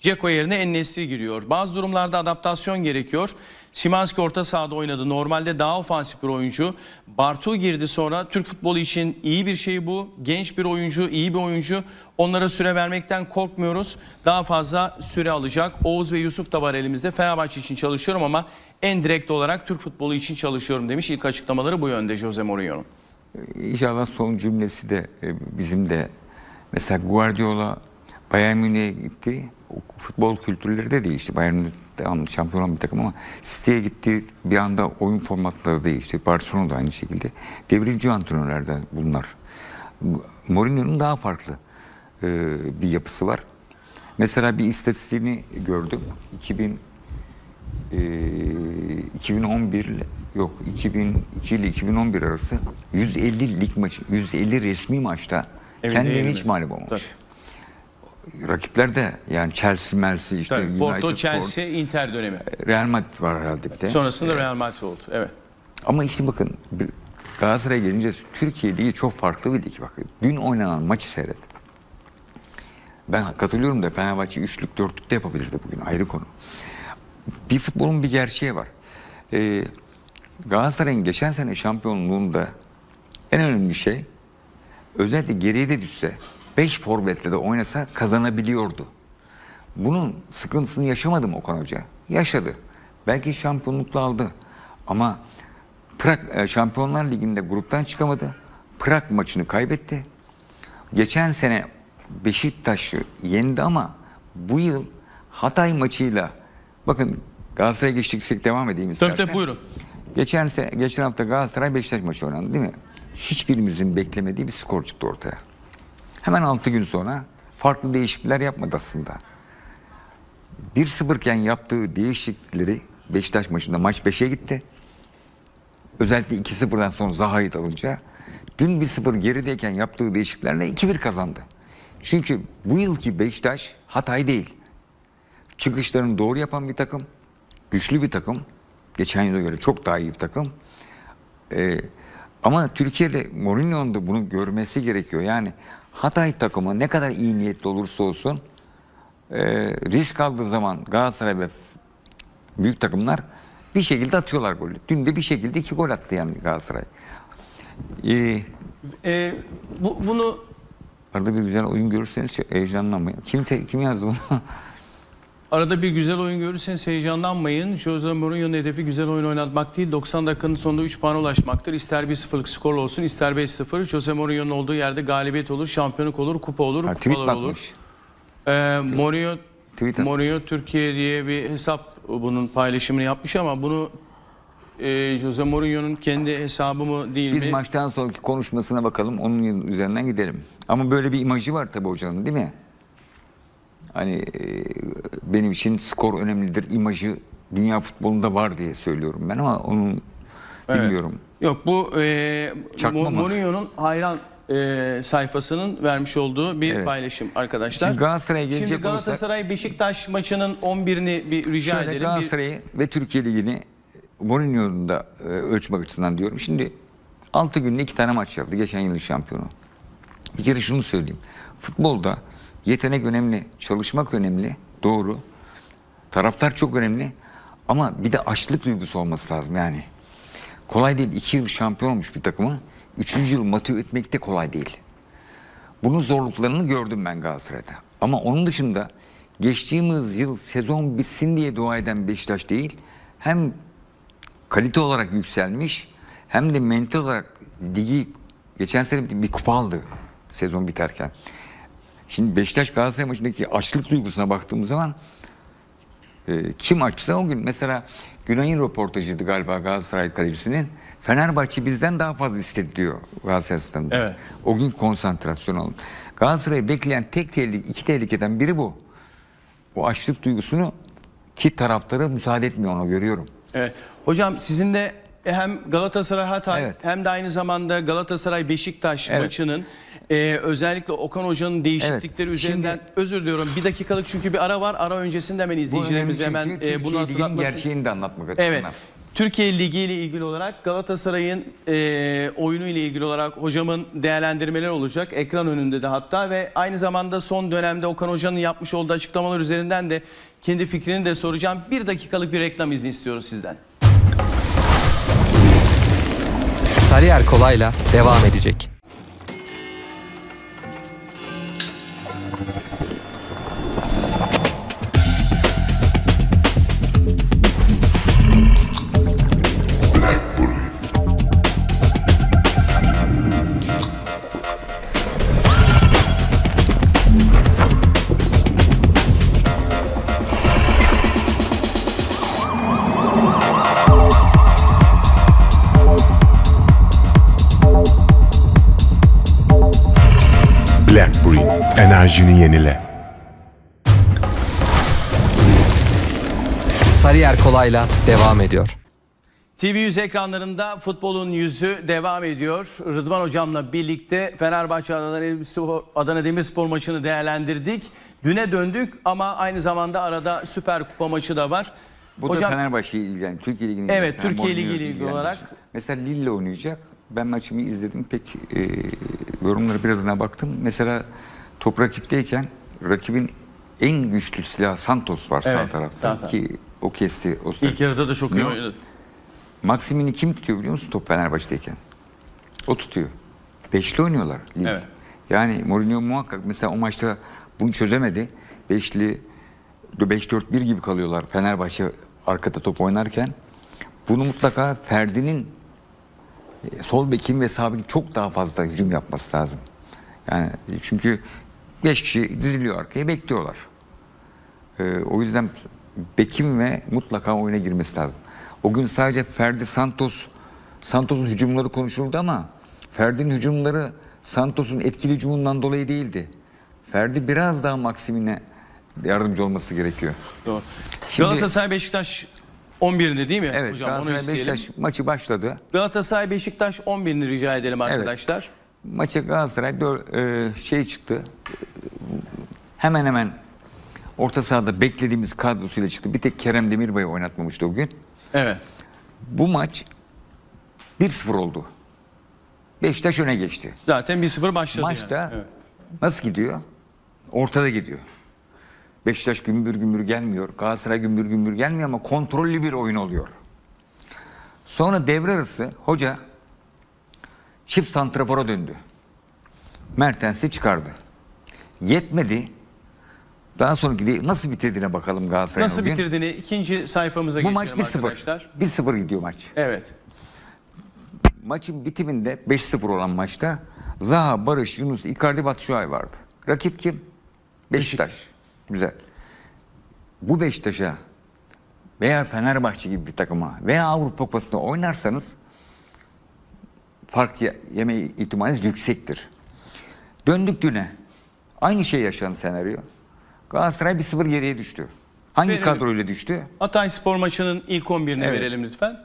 S2: Ceko yerine Ennesri giriyor. Bazı durumlarda adaptasyon gerekiyor. Simanski orta sahada oynadı. Normalde daha ofansif bir oyuncu. Bartu girdi sonra. Türk futbolu için iyi bir şey bu. Genç bir oyuncu, iyi bir oyuncu. Onlara süre vermekten korkmuyoruz. Daha fazla süre alacak. Oğuz ve Yusuf da var elimizde. Fenerbahçe için çalışıyorum ama en direkt olarak Türk futbolu için çalışıyorum demiş. İlk açıklamaları bu yönde Jose Mourinho'nun.
S1: İnşallah son cümlesi de e, bizim de mesela Guardiola Bayern Münih'e gitti futbol kültürleri de değişti. Bayern Münih devamlı şampiyon olan bir takım ama City'ye gitti. Bir anda oyun formatları değişti. Barcelona da aynı şekilde. Devrimci antrenörlerden bunlar. Mourinho'nun daha farklı e, bir yapısı var. Mesela bir istatistiğini gördüm. 2000 2011 e, yok 2002 ile 2011 arası 150 lig maçı 150 resmi maçta Evinde kendini hiç mağlup olmamış. Tabii rakipler de yani Chelsea, Chelsea, işte Tabii, United, Porto, Chelsea,
S2: Port, Inter dönemi.
S1: Real Madrid var herhalde bir de. Sonrasında evet.
S2: Real Madrid oldu. Evet.
S1: Ama işte bakın Galatasaray'a gelince Türkiye diye çok farklı bir lig. Bak dün oynanan maçı seyret. Ben katılıyorum da Fenerbahçe üçlük dörtlük de yapabilirdi bugün ayrı konu. Bir futbolun bir gerçeği var. Ee, Galatasaray'ın geçen sene şampiyonluğunda en önemli şey özellikle geriye de düşse 5 forvetle de oynasa kazanabiliyordu. Bunun sıkıntısını yaşamadı mı Okan Hoca? Yaşadı. Belki şampiyonlukla aldı. Ama Prag e, Şampiyonlar Ligi'nde gruptan çıkamadı. Prag maçını kaybetti. Geçen sene Beşiktaş'ı yendi ama bu yıl Hatay maçıyla bakın Galatasaray'a geçtiksek devam edeyim istersen. Tabii tabii buyurun. Geçen, sene geçen hafta Galatasaray Beşiktaş maçı oynandı değil mi? Hiçbirimizin beklemediği bir skor çıktı ortaya. Hemen 6 gün sonra farklı değişiklikler yapmadı aslında. 1-0 iken yaptığı değişiklikleri Beşiktaş maçında maç 5'e gitti. Özellikle 2-0'dan sonra Zaha'yı alınca dün 1-0 gerideyken yaptığı değişikliklerle 2-1 kazandı. Çünkü bu yılki Beşiktaş Hatay değil. Çıkışlarını doğru yapan bir takım, güçlü bir takım, geçen yıla göre çok daha iyi bir takım. Ee, ama Türkiye'de Mourinho'nun da bunu görmesi gerekiyor. Yani Hatay takımı ne kadar iyi niyetli olursa olsun e, risk aldığı zaman Galatasaray ve büyük takımlar bir şekilde atıyorlar golü. Dün de bir şekilde iki gol attı yani Galatasaray. Ee, e, bu, bunu Arada bir güzel oyun görürseniz şey, heyecanlanmayın. Kim, kim yazdı bunu?
S2: Arada bir güzel oyun görürseniz heyecanlanmayın. Jose Mourinho'nun hedefi güzel oyun oynatmak değil. 90 dakikanın sonunda 3 puan ulaşmaktır. İster 1-0'lık skor olsun ister 5-0. Jose Mourinho'nun olduğu yerde galibiyet olur, şampiyonluk olur, kupa olur, ha, kupalar bakmış. olur. Ee, Mourinho, tweet Mourinho Türkiye diye bir hesap bunun paylaşımını yapmış ama bunu e, Jose
S1: Mourinho'nun kendi hesabı mı değil Biz mi? Biz maçtan sonraki konuşmasına bakalım. Onun üzerinden gidelim. Ama böyle bir imajı var tabii hocanın değil mi? hani e, benim için skor önemlidir imajı dünya futbolunda var diye söylüyorum ben ama onun evet. bilmiyorum.
S2: Yok bu e, Mourinho'nun hayran e, sayfasının vermiş olduğu bir evet. paylaşım arkadaşlar. Şimdi Galatasaray'a gelecek Şimdi Galatasaray olursak, Beşiktaş maçının 11'ini bir rica şöyle edelim. Galatasaray'ı
S1: bir... ve Türkiye Ligi'ni Mourinho'nun da e, ölçmek açısından diyorum. Şimdi 6 günde 2 tane maç yaptı geçen yılın şampiyonu. Bir kere şunu söyleyeyim. Futbolda Yetenek önemli, çalışmak önemli, doğru. Taraftar çok önemli ama bir de açlık duygusu olması lazım yani. Kolay değil. İki yıl şampiyon olmuş bir takımı. Üçüncü yıl motive etmek de kolay değil. Bunun zorluklarını gördüm ben Galatasaray'da. Ama onun dışında geçtiğimiz yıl sezon bitsin diye dua eden Beşiktaş değil, hem kalite olarak yükselmiş hem de mental olarak digi geçen sene bir kupa aldı sezon biterken. Şimdi Beşiktaş Galatasaray maçındaki açlık duygusuna baktığımız zaman e, kim açsa o gün mesela Günay'ın röportajıydı galiba Galatasaray kalecisinin. Fenerbahçe bizden daha fazla istedi diyor Galatasaray Evet. O gün konsantrasyon alın. Galatasaray'ı bekleyen tek tehlike, iki tehlikeden biri bu. O açlık duygusunu ki taraftarı müsaade etmiyor onu görüyorum. Evet. Hocam sizin de hem
S2: Galatasaray Hatay evet. hem de aynı zamanda Galatasaray Beşiktaş evet. maçının ee, özellikle Okan Hoca'nın değişiklikleri Evet, üzerinden şimdi- özür diliyorum. Bir dakikalık çünkü bir ara var. Ara öncesinde hemen izleyicilerimize hemen e, bunu hatırlatması gerçeğini de
S1: anlatmak açısından. Evet.
S2: Türkiye Ligi ile ilgili olarak Galatasaray'ın e, oyunu ile ilgili olarak hocamın değerlendirmeleri olacak. Ekran önünde de hatta ve aynı zamanda son dönemde Okan Hoca'nın yapmış olduğu açıklamalar üzerinden de kendi fikrini de soracağım. Bir dakikalık bir reklam izni istiyoruz sizden.
S1: Sarıyer Kolay'la devam edecek. Avrupa'yla devam ediyor.
S2: TV100 ekranlarında futbolun yüzü devam ediyor. Rıdvan Hocam'la birlikte Fenerbahçe Adana Demirspor maçını değerlendirdik. Düne döndük ama aynı zamanda arada
S1: Süper Kupa maçı da var. Bu Hocam, da Fenerbahçe'yi ilgilen, Türkiye Ligi'ni Evet, ilgilen, Türkiye Ligi ilgili olarak. Mesela Lille oynayacak. Ben maçımı izledim. Pek e, yorumlara birazına baktım. Mesela top rakipteyken rakibin en güçlü silah Santos var evet, sağ tarafta. Ki o kesti. O İlk yarıda da çok iyi oynadı. Maksimin'i kim tutuyor biliyor musun top Fenerbahçe'deyken? O tutuyor. Beşli oynuyorlar. Lig. Evet. Yani Mourinho muhakkak mesela o maçta bunu çözemedi. Beşli 5-4-1 gibi kalıyorlar Fenerbahçe arkada top oynarken. Bunu mutlaka Ferdi'nin e, sol bekim ve sağ bekin çok daha fazla hücum yapması lazım. Yani e, çünkü 5 kişi diziliyor arkaya bekliyorlar. Ee, o yüzden Bekim ve mutlaka oyuna girmesi lazım. O gün sadece Ferdi Santos, Santos'un hücumları konuşuldu ama Ferdi'nin hücumları Santos'un etkili hücumundan dolayı değildi. Ferdi biraz daha Maksim'ine yardımcı olması gerekiyor. Doğru. Galatasaray
S2: Beşiktaş 11'inde değil mi evet, hocam? Galatasaray Beşiktaş maçı başladı. Galatasaray Beşiktaş 11'ini rica edelim arkadaşlar. Evet.
S1: Maça Galatasaray dör, e, şey çıktı. Hemen hemen Orta sahada beklediğimiz kadrosuyla çıktı. Bir tek Kerem Demirbay oynatmamıştı o gün. Evet. Bu maç 1-0 oldu. Beşiktaş öne geçti.
S2: Zaten 1-0 başladı Maçta yani. evet.
S1: nasıl gidiyor? Ortada gidiyor. Beşiktaş gümbür gümbür gelmiyor. Galatasaray gümbür gümbür gelmiyor ama kontrollü bir oyun oluyor. Sonra devre arası hoca çift santrafora döndü. Mertens'i çıkardı. Yetmedi. Daha sonraki değil, nasıl bitirdiğine bakalım Galatasaray'ın Nasıl bugün.
S2: bitirdiğini ikinci sayfamıza Bu maç geçelim 1-0. arkadaşlar.
S1: 1-0 gidiyor maç. Evet. Maçın bitiminde 5-0 olan maçta Zaha, Barış, Yunus, Icardi, Batshuayi vardı. Rakip kim? Beşiktaş. Güzel. Bu Beşiktaş'a veya Fenerbahçe gibi bir takıma veya Avrupa Kupası'nda oynarsanız fark yeme ihtimaliniz yüksektir. Döndük düne. Aynı şey yaşayan senaryo. Galatasaray 1-0 geriye düştü. Hangi Verelim. kadroyla düştü?
S2: Hatay Spor maçının ilk 11'ini evet. verelim lütfen.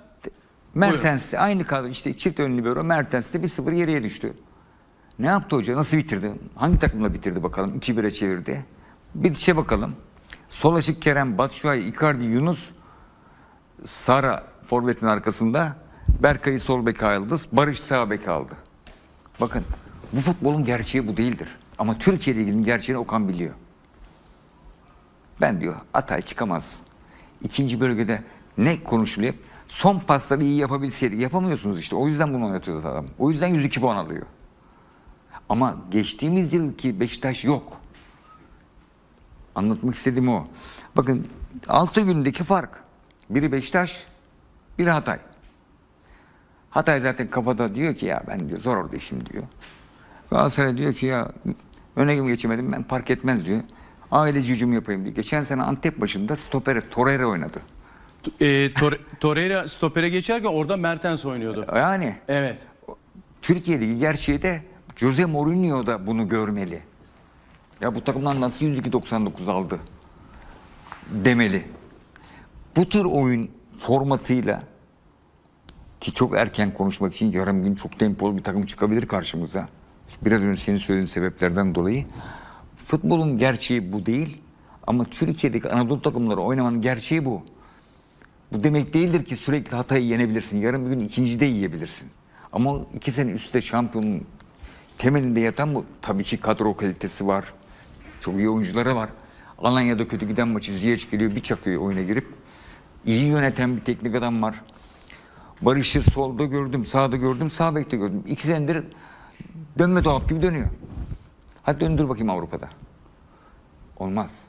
S1: Mertens de aynı kadro işte çift ön libero Mertens de 1-0 geriye düştü. Ne yaptı hoca? Nasıl bitirdi? Hangi takımla bitirdi bakalım? 2-1'e çevirdi. Bir dişe bakalım. Sol açık Kerem, Batshuayi, Icardi, Yunus, Sara forvetin arkasında. Berkay'ı sol bek aldı. Barış sağ bek aldı. Bakın bu futbolun gerçeği bu değildir. Ama Türkiye ilgili gerçeğini Okan biliyor. Ben diyor Atay çıkamaz. İkinci bölgede ne konuşuluyor? Son pasları iyi yapabilseydik. Yapamıyorsunuz işte. O yüzden bunu oynatıyor adam. O yüzden 102 puan alıyor. Ama geçtiğimiz yılki Beşiktaş yok. Anlatmak istediğim o. Bakın 6 gündeki fark. Biri Beşiktaş, biri Hatay. Hatay zaten kafada diyor ki ya ben diyor zor orada işim diyor. Galatasaray diyor ki ya öne geçemedim ben fark etmez diyor aileci hücum yapayım diye. Geçen sene Antep başında stopere Torreira oynadı.
S2: E, Tor [laughs] Torreira stopere geçerken orada Mertens oynuyordu.
S1: E, yani. Evet. Türkiye'deki gerçeği de Jose Mourinho da bunu görmeli. Ya bu takımdan nasıl 102.99 aldı demeli. Bu tür oyun formatıyla ki çok erken konuşmak için yarın gün çok tempolu bir takım çıkabilir karşımıza. Biraz önce senin söylediğin sebeplerden dolayı Futbolun gerçeği bu değil. Ama Türkiye'deki Anadolu takımları oynamanın gerçeği bu. Bu demek değildir ki sürekli Hatay'ı yenebilirsin. Yarın bir gün ikinci de yiyebilirsin. Ama iki sene üstte şampiyonun temelinde yatan bu. Tabii ki kadro kalitesi var. Çok iyi oyunculara var. Alanya'da kötü giden maçı Ziyech geliyor bir çakıyor oyuna girip. İyi yöneten bir teknik adam var. Barış'ı solda gördüm, sağda gördüm, sağ bekte gördüm. İki senedir dönme dolap gibi dönüyor. Hadi döndür bakayım Avrupa'da. Olmaz.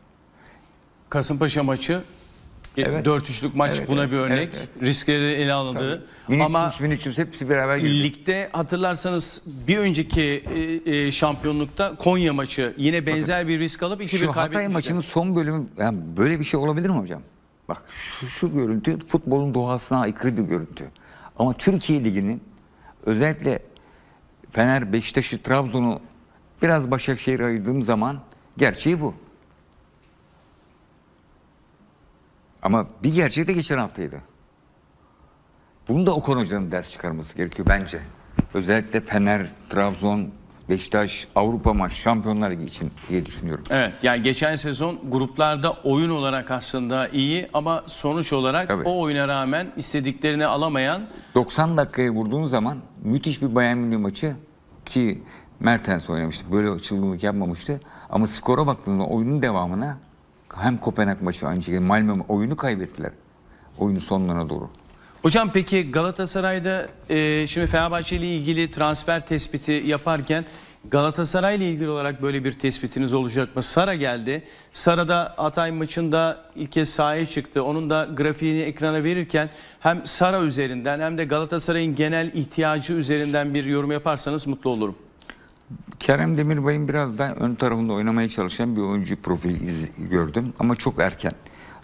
S1: Kasımpaşa maçı Evet. 4-3'lük maç evet, buna evet. bir örnek. Evet, evet.
S2: Riskleri ele alındı. 1300, Ama 1300 hepsi beraber girdi. Ligde hatırlarsanız bir önceki e, e, şampiyonlukta Konya maçı yine benzer Bakın, bir risk alıp 2-1 kaybetmişti. Hatay maçının
S1: son bölümü yani böyle bir şey olabilir mi hocam? Bak şu, şu görüntü futbolun doğasına aykırı bir görüntü. Ama Türkiye Ligi'nin özellikle Fener, Beşiktaş'ı, Trabzon'u Biraz Başakşehir ayırdığım zaman gerçeği bu. Ama bir gerçeği de geçen haftaydı. Bunu da Okan Hoca'nın ders çıkarması gerekiyor bence. Özellikle Fener, Trabzon, Beşiktaş, Avrupa maç, Şampiyonlar için diye düşünüyorum.
S2: Evet yani geçen sezon gruplarda oyun olarak aslında iyi ama sonuç olarak Tabii. o oyuna rağmen istediklerini alamayan...
S1: 90 dakikaya vurduğun zaman müthiş bir Bayern Münih maçı ki Mertens oynamıştı. Böyle çılgınlık yapmamıştı. Ama skora baktığında oyunun devamına hem Kopenhag maçı aynı şekilde Malmö oyunu kaybettiler. Oyunun sonlarına doğru. Hocam peki Galatasaray'da
S2: e, şimdi Fenerbahçe ile ilgili transfer tespiti yaparken Galatasaray ile ilgili olarak böyle bir tespitiniz olacak mı? Sara geldi. sarada da maçında ilk kez sahaya çıktı. Onun da grafiğini ekrana verirken hem Sara üzerinden hem de Galatasaray'ın genel ihtiyacı üzerinden bir yorum yaparsanız mutlu olurum.
S1: Kerem Demirbay'ın biraz daha ön tarafında oynamaya çalışan bir oyuncu profili gördüm ama çok erken.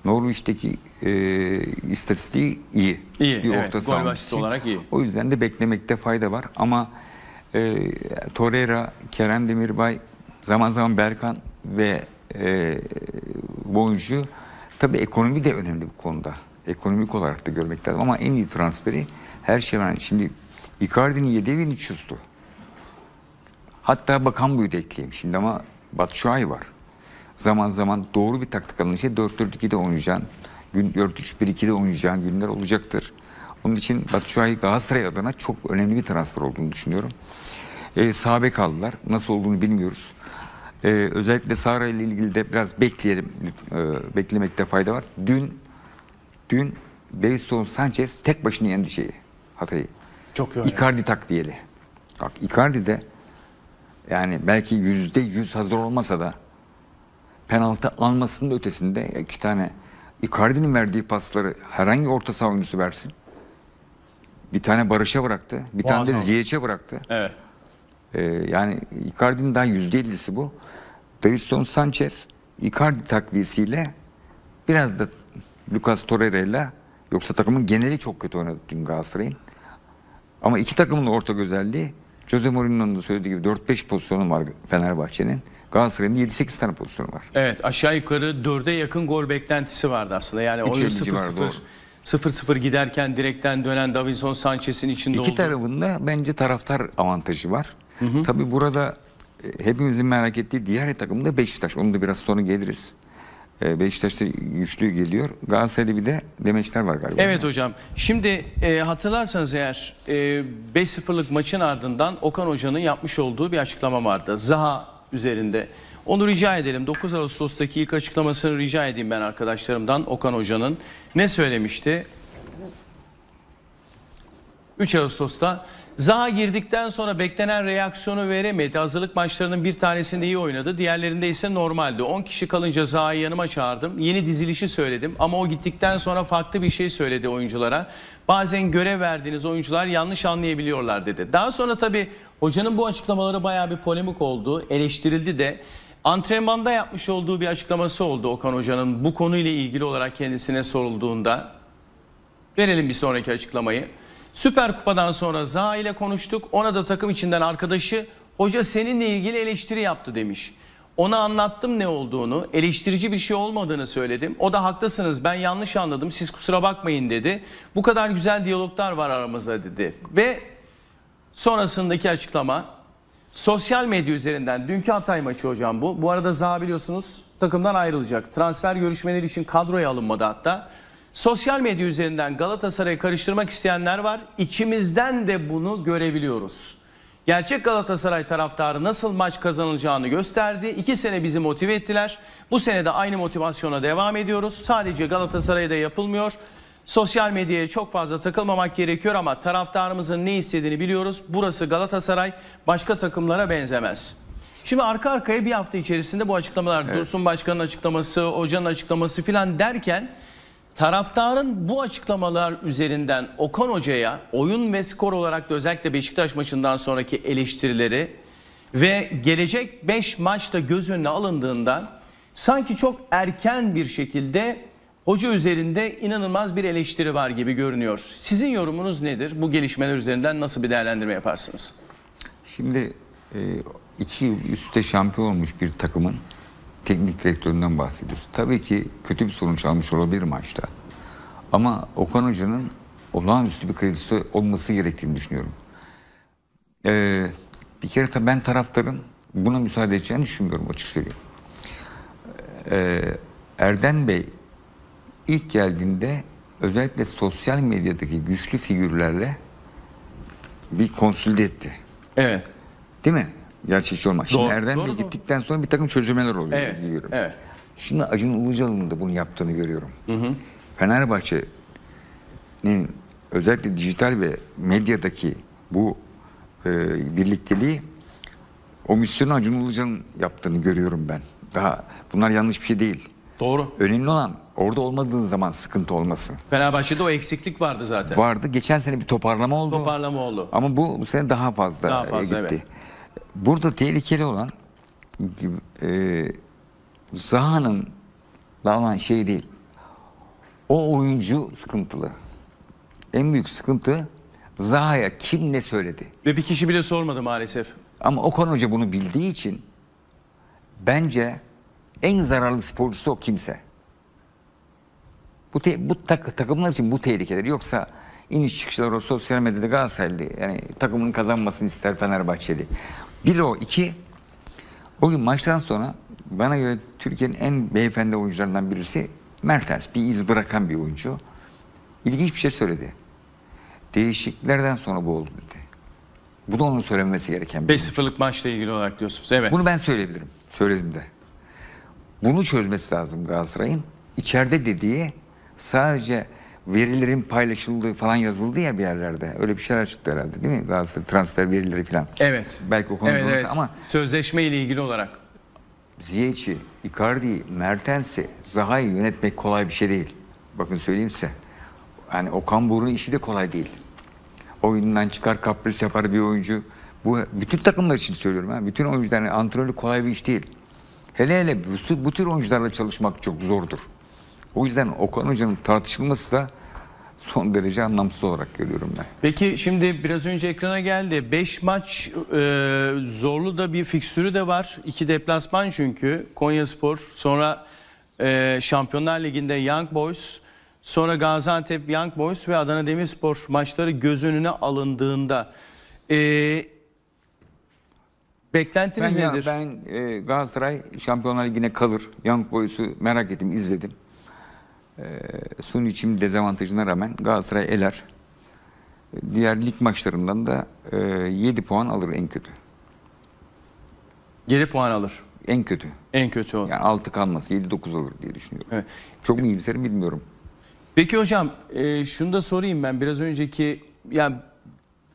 S1: Norwich'teki e, istatistiği iyi. İyi, bir evet. orta Gol başlısı olarak iyi. O yüzden de beklemekte fayda var ama e, Torreira, Kerem Demirbay, zaman zaman Berkan ve e, bu oyuncu tabi ekonomi de önemli bir konuda. Ekonomik olarak da görmek lazım ama en iyi transferi her şey var. Şimdi Icardi'nin yedeği Vinicius'tu. Hatta bakan buyu ekleyeyim şimdi ama Batu Şuay var. Zaman zaman doğru bir taktik alınışa 4-4-2'de oynayacağın, gün 4-3-1-2'de oynayacağın günler olacaktır. Onun için Batu Şuay Galatasaray adına çok önemli bir transfer olduğunu düşünüyorum. E, sağ bek Nasıl olduğunu bilmiyoruz. E, özellikle Sahra ile ilgili de biraz bekleyelim. E, beklemekte fayda var. Dün dün Davidson Sanchez tek başına yendi şeyi. Hatay'ı. Çok iyi. Icardi takviyeli. Bak Icardi de yani belki yüzde yüz hazır olmasa da penaltı almasının ötesinde iki tane Icardi'nin verdiği pasları herhangi orta saha oyuncusu versin. Bir tane Barış'a bıraktı. Bir Boğaz tane de Ziyeç'e bıraktı. Evet. Ee, yani Icardi'nin daha yüzde %50'si bu. Davison Sanchez Icardi takviyesiyle biraz da Lucas Torreira'yla yoksa takımın geneli çok kötü oynadı dün Galatasaray'ın. Ama iki takımın ortak özelliği Jose Mourinho'nun da söylediği gibi 4-5 pozisyonu var Fenerbahçe'nin. Galatasaray'ın 7-8 tane pozisyonu var.
S2: Evet aşağı yukarı 4'e yakın gol beklentisi vardı
S1: aslında. Yani oyun 0-0
S2: 0-0 giderken direkten dönen Davinson Sanchez'in içinde İki oldu. İki tarafında
S1: bence taraftar avantajı var. Hı hı. Tabii burada e, hepimizin merak ettiği diğer takım takımda Beşiktaş. Onu da biraz sonra geliriz. E, Beşiktaş'ta güçlü geliyor. Galatasaray'da bir de demeçler var galiba.
S2: Evet hocam. Şimdi e, hatırlarsanız eğer e, 5-0'lık maçın ardından Okan Hoca'nın yapmış olduğu bir açıklama vardı. Zaha üzerinde. Onu rica edelim. 9 Ağustos'taki ilk açıklamasını rica edeyim ben arkadaşlarımdan Okan Hoca'nın. Ne söylemişti? 3 Ağustos'ta Zaha girdikten sonra beklenen reaksiyonu veremedi. Hazırlık maçlarının bir tanesinde iyi oynadı. Diğerlerinde ise normaldi. 10 kişi kalınca Zaha'yı yanıma çağırdım. Yeni dizilişi söyledim ama o gittikten sonra farklı bir şey söyledi oyunculara. Bazen görev verdiğiniz oyuncular yanlış anlayabiliyorlar dedi. Daha sonra tabii hocanın bu açıklamaları bayağı bir polemik oldu. Eleştirildi de. Antrenmanda yapmış olduğu bir açıklaması oldu Okan Hoca'nın bu konuyla ilgili olarak kendisine sorulduğunda. Verelim bir sonraki açıklamayı. Süper Kupa'dan sonra Zaha ile konuştuk. Ona da takım içinden arkadaşı hoca seninle ilgili eleştiri yaptı demiş. Ona anlattım ne olduğunu, eleştirici bir şey olmadığını söyledim. O da haklısınız ben yanlış anladım siz kusura bakmayın dedi. Bu kadar güzel diyaloglar var aramızda dedi. Ve sonrasındaki açıklama sosyal medya üzerinden dünkü Hatay maçı hocam bu. Bu arada Zaha biliyorsunuz takımdan ayrılacak. Transfer görüşmeleri için kadroya alınmadı hatta. Sosyal medya üzerinden Galatasaray'ı karıştırmak isteyenler var. İçimizden de bunu görebiliyoruz. Gerçek Galatasaray taraftarı nasıl maç kazanılacağını gösterdi. İki sene bizi motive ettiler. Bu sene de aynı motivasyona devam ediyoruz. Sadece Galatasaray'da yapılmıyor. Sosyal medyaya çok fazla takılmamak gerekiyor ama taraftarımızın ne istediğini biliyoruz. Burası Galatasaray başka takımlara benzemez. Şimdi arka arkaya bir hafta içerisinde bu açıklamalar, evet. Dursun Başkan'ın açıklaması, hocanın açıklaması filan derken taraftarın bu açıklamalar üzerinden Okan Hoca'ya oyun ve skor olarak da özellikle Beşiktaş maçından sonraki eleştirileri ve gelecek 5 maçta göz önüne alındığından sanki çok erken bir şekilde hoca üzerinde inanılmaz bir eleştiri var gibi görünüyor. Sizin yorumunuz nedir? Bu gelişmeler üzerinden nasıl bir değerlendirme yaparsınız?
S1: Şimdi e, iki yıl üstte şampiyon olmuş bir takımın teknik direktöründen bahsediyoruz. Tabii ki kötü bir sonuç almış olabilir maçta. Ama Okan Hoca'nın olağanüstü bir kredisi olması gerektiğini düşünüyorum. Ee, bir kere tabii ben taraftarın buna müsaade edeceğini düşünmüyorum açık söylüyorum. Ee, Erden Bey ilk geldiğinde özellikle sosyal medyadaki güçlü figürlerle bir konsülde etti. Evet. Değil mi? gerçekçi olmak. Şimdi doğru, Erdem doğru, Bey doğru. gittikten sonra bir takım çözümler oluyor. Evet, biliyorum. evet. Şimdi Acun Ilıcalı'nın da bunu yaptığını görüyorum. Hı hı. Fenerbahçe'nin özellikle dijital ve medyadaki bu e, birlikteliği o misyonu Acun Ilıcalı'nın yaptığını görüyorum ben. Daha bunlar yanlış bir şey değil. Doğru. Önemli olan orada olmadığın zaman sıkıntı olması.
S2: Fenerbahçe'de o eksiklik vardı zaten. Vardı.
S1: Geçen sene bir toparlama oldu. Toparlama oldu. Ama bu, bu sene daha fazla, daha fazla e, gitti. Evet. Burada tehlikeli olan e, Zaha'nın olan şey değil. O oyuncu sıkıntılı. En büyük sıkıntı Zaha'ya kim ne söyledi? Ve bir kişi bile sormadı maalesef. Ama Okan Hoca bunu bildiği için bence en zararlı sporcusu o kimse. Bu, te, bu tak, takımlar için bu tehlikeler. Yoksa iniş çıkışları, o sosyal medyada Galatasaraylı yani takımının kazanmasını ister Fenerbahçeli. Bir o iki o gün maçtan sonra bana göre Türkiye'nin en beyefendi oyuncularından birisi Mertens. Bir iz bırakan bir oyuncu. İlginç bir şey söyledi. Değişikliklerden sonra bu oldu dedi. Bu da onun söylenmesi gereken
S2: bir 5-0'lık maçla ilgili olarak diyorsunuz. Evet. Bunu
S1: ben söyleyebilirim. Söyledim de. Bunu çözmesi lazım Galatasaray'ın. İçeride dediği sadece verilerin paylaşıldığı falan yazıldı ya bir yerlerde. Öyle bir şeyler çıktı herhalde değil mi? Galatasaray transfer verileri falan. Evet. Belki o konuda evet, evet. ama sözleşme ile ilgili olarak Ziyech'i, Icardi, Mertens'i, Zaha'yı yönetmek kolay bir şey değil. Bakın söyleyeyim size. Yani Okan Buruk'un işi de kolay değil. Oyundan çıkar, kapris yapar bir oyuncu. Bu bütün takımlar için söylüyorum. Ha. Bütün oyuncuların antrenörü kolay bir iş değil. Hele hele bu, bu tür oyuncularla çalışmak çok zordur. O yüzden Okan Hoca'nın tartışılması da son derece anlamsız olarak görüyorum ben. Peki şimdi
S2: biraz önce ekrana geldi. 5 maç e, zorlu da bir fikstürü de var. 2 deplasman çünkü. Konyaspor, sonra e, Şampiyonlar Ligi'nde Young Boys, sonra Gaziantep Young Boys ve Adana Demirspor maçları göz önüne alındığında
S1: e, beklentiniz ben, nedir? ben e, Galatasaray Şampiyonlar Ligi'ne kalır. Young Boys'u merak ettim, izledim e, dezavantajına rağmen Galatasaray eler. Ee, diğer lig maçlarından da e, 7 puan alır en kötü. 7 puan alır. En kötü. En kötü o. Yani 6 kalması 7-9 alır diye düşünüyorum. Evet. Çok mu iyimserim bilmiyorum. Peki hocam e, şunu da sorayım ben biraz önceki yani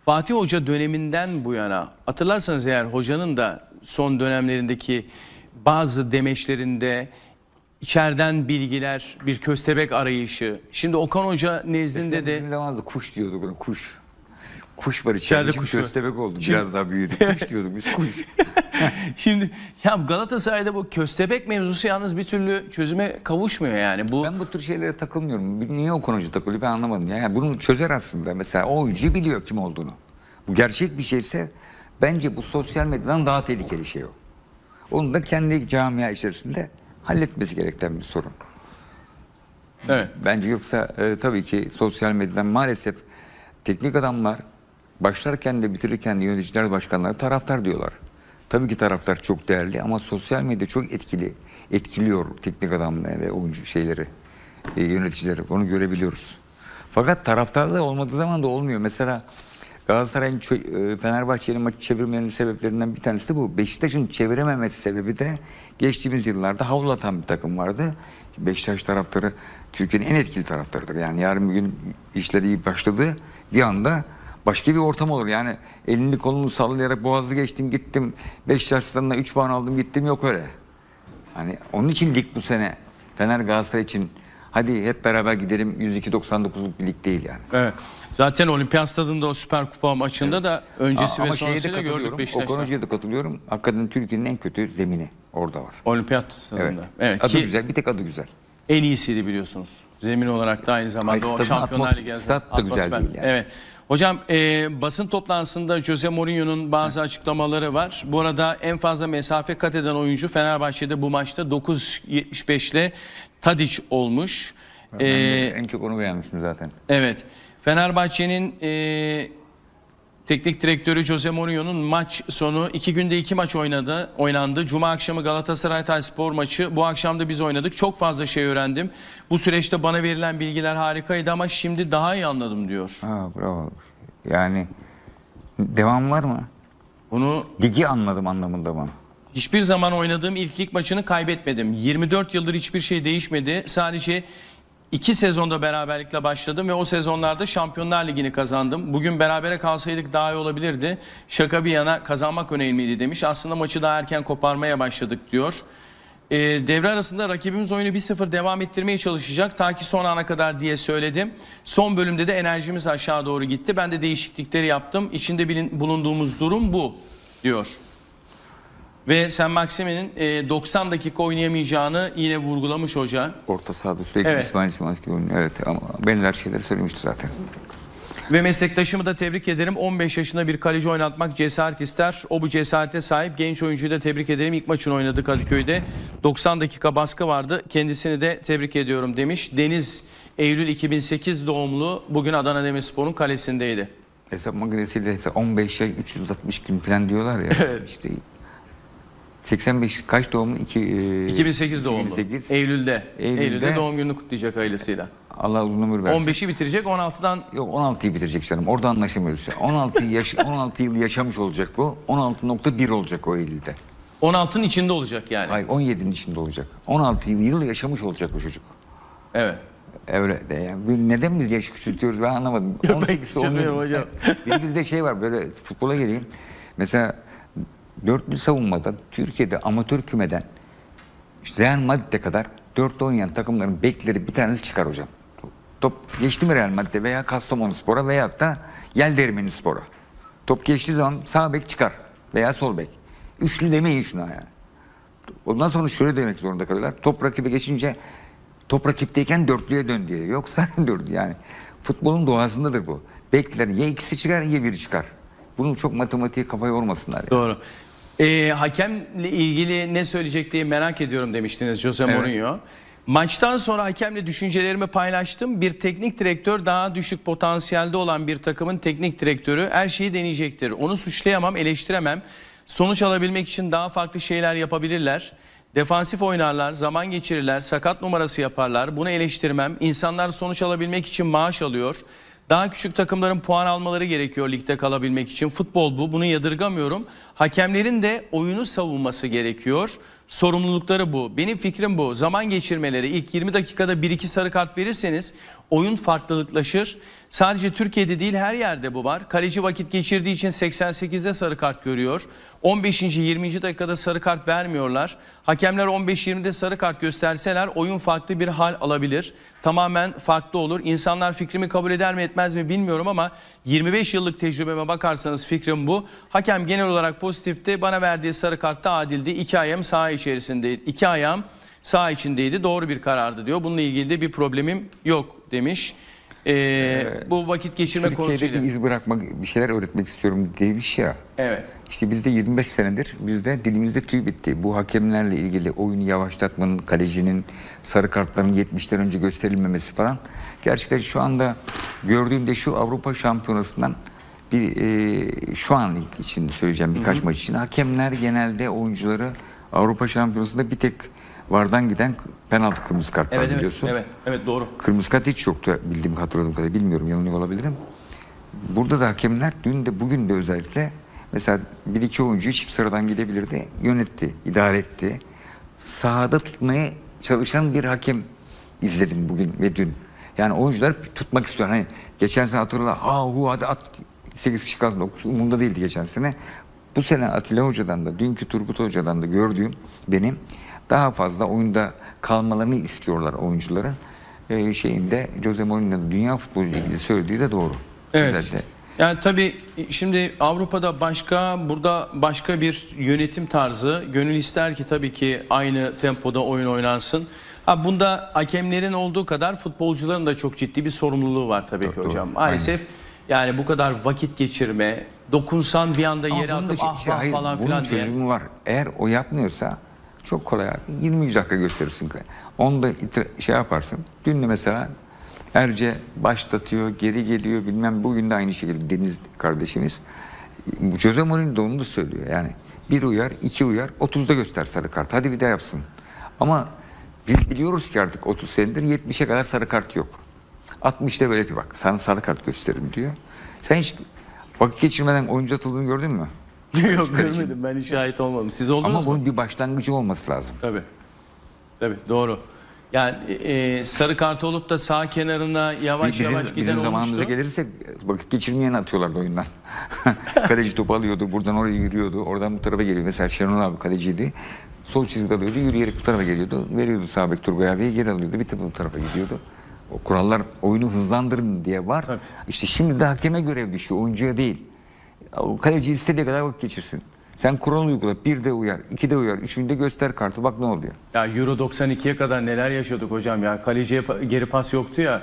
S2: Fatih Hoca döneminden bu yana hatırlarsanız eğer hocanın da son dönemlerindeki bazı demeçlerinde içeriden bilgiler, bir köstebek arayışı. Şimdi Okan Hoca nezdinde de
S1: zamanımızda kuş diyorduk ona kuş. Kuş var içeride. kuş köstebek oldu. Şimdi- Biraz daha büyüdü. Kuş [laughs] diyorduk biz kuş. [laughs]
S2: şimdi ya
S1: Galatasaray'da bu köstebek mevzusu yalnız bir türlü çözüme kavuşmuyor yani. Bu Ben bu tür şeylere takılmıyorum. Niye Okan konucu takılıyor ben anlamadım. Yani bunu çözer aslında. Mesela o oyuncu biliyor kim olduğunu. Bu gerçek bir şeyse bence bu sosyal medyadan daha tehlikeli şey o. Onu da kendi camia içerisinde halletmesi gereken bir sorun. Evet. Bence yoksa e, tabii ki sosyal medyadan maalesef teknik adamlar başlarken de bitirirken de yöneticiler başkanları taraftar diyorlar. Tabii ki taraftar çok değerli ama sosyal medya çok etkili. Etkiliyor teknik adamları ve oyuncu şeyleri, e, yöneticileri. Onu görebiliyoruz. Fakat taraftarda olmadığı zaman da olmuyor. Mesela Galatasaray'ın e, Fenerbahçe'nin maçı çevirmenin sebeplerinden bir tanesi de bu. Beşiktaş'ın çevirememesi sebebi de geçtiğimiz yıllarda atan bir takım vardı. Beşiktaş taraftarı Türkiye'nin en etkili taraftarıdır. Yani yarın bir gün işleri iyi başladı bir anda başka bir ortam olur. Yani elini kolunu sallayarak boğazı geçtim gittim Beşiktaş stadına 3 puan aldım gittim yok öyle. Hani onun için lig bu sene Fener Galatasaray için hadi hep beraber gidelim 102.99'luk bir lig değil yani.
S2: Evet. Zaten Olimpiyat Stadında o Süper Kupa maçında evet. da öncesi Aa, ve sonrasıyla gördük Beşiktaş'ta. Okan Hoca'ya
S1: da katılıyorum. Hakikaten Türkiye'nin en kötü zemini orada var. Olimpiyat Stadında. Evet. evet. Adı ki, güzel. Bir tek adı güzel. En iyisiydi biliyorsunuz.
S2: Zemin olarak da aynı zamanda Ay, o Şampiyonlar Ligi. Stat da güzel değil yani. Evet. Hocam e, basın toplantısında Jose Mourinho'nun bazı açıklamaları var. Bu arada en fazla mesafe kat eden oyuncu Fenerbahçe'de bu maçta 9.75 ile Tadiç olmuş. Ee, en
S1: çok onu beğenmişim zaten.
S2: Evet. Fenerbahçe'nin e, teknik direktörü Jose Mourinho'nun maç sonu iki günde iki maç oynadı, oynandı. Cuma akşamı Galatasaray spor maçı. Bu akşam da biz oynadık. Çok fazla şey öğrendim. Bu süreçte bana verilen bilgiler harikaydı ama şimdi daha iyi anladım diyor.
S1: Ha, bravo. Yani devam var mı? Onu Ligi anladım anlamında mı?
S2: Hiçbir zaman oynadığım ilk lig maçını kaybetmedim. 24 yıldır hiçbir şey değişmedi. Sadece iki sezonda beraberlikle başladım ve o sezonlarda Şampiyonlar Ligi'ni kazandım. Bugün berabere kalsaydık daha iyi olabilirdi. Şaka bir yana kazanmak önemliydi demiş. Aslında maçı daha erken koparmaya başladık diyor. E, devre arasında rakibimiz oyunu 1-0 devam ettirmeye çalışacak ta ki son ana kadar diye söyledim. Son bölümde de enerjimiz aşağı doğru gitti. Ben de değişiklikleri yaptım. İçinde bulunduğumuz durum bu diyor. Ve Sen Maxime'nin 90 e, dakika oynayamayacağını yine vurgulamış hoca.
S1: Orta sahada sürekli evet. İsmail İsmail gibi oynuyor. Evet ama benler şeyleri söylemişti zaten.
S2: Ve meslektaşımı da tebrik ederim. 15 yaşında bir kaleci oynatmak cesaret ister. O bu cesarete sahip genç oyuncuyu da tebrik ederim. İlk maçını oynadı Kadıköy'de. 90 dakika baskı vardı. Kendisini de tebrik ediyorum demiş. Deniz Eylül 2008 doğumlu bugün Adana Demirspor'un kalesindeydi.
S1: Hesap makinesiyle hesap 15 yaş 360 gün falan diyorlar ya. [laughs] Evet. İşte 85 kaç doğumlu? İki, e, 2008 doğumlu. 2008.
S2: Eylül'de. Eylül'de. Eylül'de doğum gününü kutlayacak ailesiyle.
S1: Allah uzun ömür versin.
S2: 15'i bitirecek 16'dan...
S1: Yok 16'yı bitirecek canım. Orada anlaşamıyoruz. 16, yaş 16 [laughs] yıl yaşamış olacak bu. 16.1 olacak o Eylül'de. 16'nın içinde olacak yani. Hayır 17'nin içinde olacak. 16 yıl yaşamış olacak bu çocuk. Evet. Öyle de yani. Neden biz yaş küçültüyoruz ben anlamadım. 18'i 17'i. Bizde şey var böyle futbola geleyim. Mesela dörtlü savunmadan Türkiye'de amatör kümeden işte Real Madrid'e kadar dört oynayan takımların bekleri bir tanesi çıkar hocam. Top geçti mi Real Madrid'e veya Kastamonu Spor'a veya da Yeldermeni Spor'a. Top geçtiği zaman sağ bek çıkar veya sol bek. Üçlü demeyin şuna yani. Ondan sonra şöyle demek zorunda kalıyorlar. Top rakibe geçince top rakipteyken dörtlüye dön diye. Yoksa [laughs] dört yani. Futbolun doğasındadır bu. Bekler ya ikisi çıkar ya biri çıkar. Bunun çok matematiğe kafa yormasınlar. Yani. Doğru. E, hakemle ilgili
S2: ne söyleyecek diye merak ediyorum demiştiniz Jose evet. Mourinho. Maçtan sonra hakemle düşüncelerimi paylaştım. Bir teknik direktör daha düşük potansiyelde olan bir takımın teknik direktörü her şeyi deneyecektir. Onu suçlayamam, eleştiremem. Sonuç alabilmek için daha farklı şeyler yapabilirler. Defansif oynarlar, zaman geçirirler, sakat numarası yaparlar. Bunu eleştirmem. İnsanlar sonuç alabilmek için maaş alıyor. Daha küçük takımların puan almaları gerekiyor ligde kalabilmek için. Futbol bu. Bunu yadırgamıyorum. Hakemlerin de oyunu savunması gerekiyor. Sorumlulukları bu. Benim fikrim bu. Zaman geçirmeleri ilk 20 dakikada 1-2 sarı kart verirseniz Oyun farklılıklaşır. Sadece Türkiye'de değil her yerde bu var. Kaleci vakit geçirdiği için 88'de sarı kart görüyor. 15. 20. dakikada sarı kart vermiyorlar. Hakemler 15-20'de sarı kart gösterseler oyun farklı bir hal alabilir. Tamamen farklı olur. İnsanlar fikrimi kabul eder mi etmez mi bilmiyorum ama 25 yıllık tecrübeme bakarsanız fikrim bu. Hakem genel olarak pozitifti. Bana verdiği sarı kart da adildi. İki ayağım saha içerisindeydi. İki ayağım sağ içindeydi doğru bir karardı diyor. Bununla ilgili de bir problemim yok demiş. Ee, ee, bu vakit geçirme Türkiye'de konusuyla. Türkiye'de
S1: iz bırakmak, bir şeyler öğretmek istiyorum demiş ya. Evet. İşte bizde 25 senedir bizde dilimizde tüy bitti. Bu hakemlerle ilgili oyunu yavaşlatmanın, kalecinin, sarı kartların 70'ten önce gösterilmemesi falan. Gerçekten şu anda gördüğümde şu Avrupa Şampiyonası'ndan bir e, şu an için söyleyeceğim birkaç Hı -hı. maç için. Hakemler genelde oyuncuları Avrupa Şampiyonası'nda bir tek Vardan giden penaltı kırmızı kart evet, biliyorsun. Evet, evet doğru. Kırmızı kart hiç yoktu bildiğim hatırladığım kadarıyla. Bilmiyorum yanılıyor olabilirim. Burada da hakemler dün de bugün de özellikle mesela bir iki oyuncu çift sıradan gidebilirdi. Yönetti, idare etti. Sahada tutmaya çalışan bir hakem izledim bugün ve dün. Yani oyuncular tutmak istiyor. Hani geçen sene hatırla ha hu hadi at 8 kişi kazandı, umunda değildi geçen sene. Bu sene Atilla Hoca'dan da dünkü Turgut Hoca'dan da gördüğüm benim daha fazla oyunda kalmalarını istiyorlar oyuncuların. E, şeyinde Jose Mourinho'nun dünya futbolu ile ilgili söylediği de doğru. Evet. Özellikle. Yani tabii
S2: şimdi Avrupa'da başka, burada başka bir yönetim tarzı. Gönül ister ki tabii ki aynı tempoda oyun oynansın. Ha bunda hakemlerin olduğu kadar futbolcuların da çok ciddi bir sorumluluğu var tabii doğru, ki hocam. Doğru. Maalesef Aynen. yani bu kadar vakit geçirme,
S1: dokunsan bir anda
S2: Ama yere atıp ah, işte, ah işte, falan hayır, filan bunun diye. çözümü
S1: var. Eğer o yapmıyorsa çok kolay abi. 20 dakika gösterirsin. Onu da şey yaparsın. Dün de mesela Erce başlatıyor, geri geliyor bilmem. Bugün de aynı şekilde Deniz kardeşimiz. Jose Mourinho onu da söylüyor yani. Bir uyar, iki uyar, 30'da göster sarı kart. Hadi bir daha yapsın. Ama biz biliyoruz ki artık 30 senedir 70'e kadar sarı kart yok. 60'da böyle bir bak sana sarı kart gösterim diyor. Sen hiç vakit geçirmeden oyuncu atıldığını gördün mü? Yok görmedim
S2: ben hiç şahit olmadım. Siz oldunuz Ama mu? bunun
S1: bir başlangıcı olması lazım.
S2: Tabii. Tabii doğru. Yani e, sarı kart olup da sağ kenarına yavaş bizim, yavaş giden Bizim zamanımıza olmuştu.
S1: gelirsek vakit geçirmeyen atıyorlardı oyundan. [laughs] kaleci topu alıyordu, buradan oraya yürüyordu, oradan bu tarafa geliyordu. Mesela Şenol abi kaleciydi. Sol çizgide alıyordu, yürüyerek bu tarafa geliyordu. Veriyordu sağ bek Turgay abiye, geri alıyordu, bir bu tarafa gidiyordu. O kurallar oyunu hızlandırın diye var. Tabii. İşte şimdi de hakeme görev düşüyor, oyuncuya değil. O kaleci istediği kadar vakit geçirsin. Sen kural uygula. Bir de uyar, iki de uyar, üçünde göster kartı. Bak ne oluyor. Ya Euro 92'ye
S2: kadar neler yaşıyorduk hocam ya. Kaleciye geri pas yoktu ya.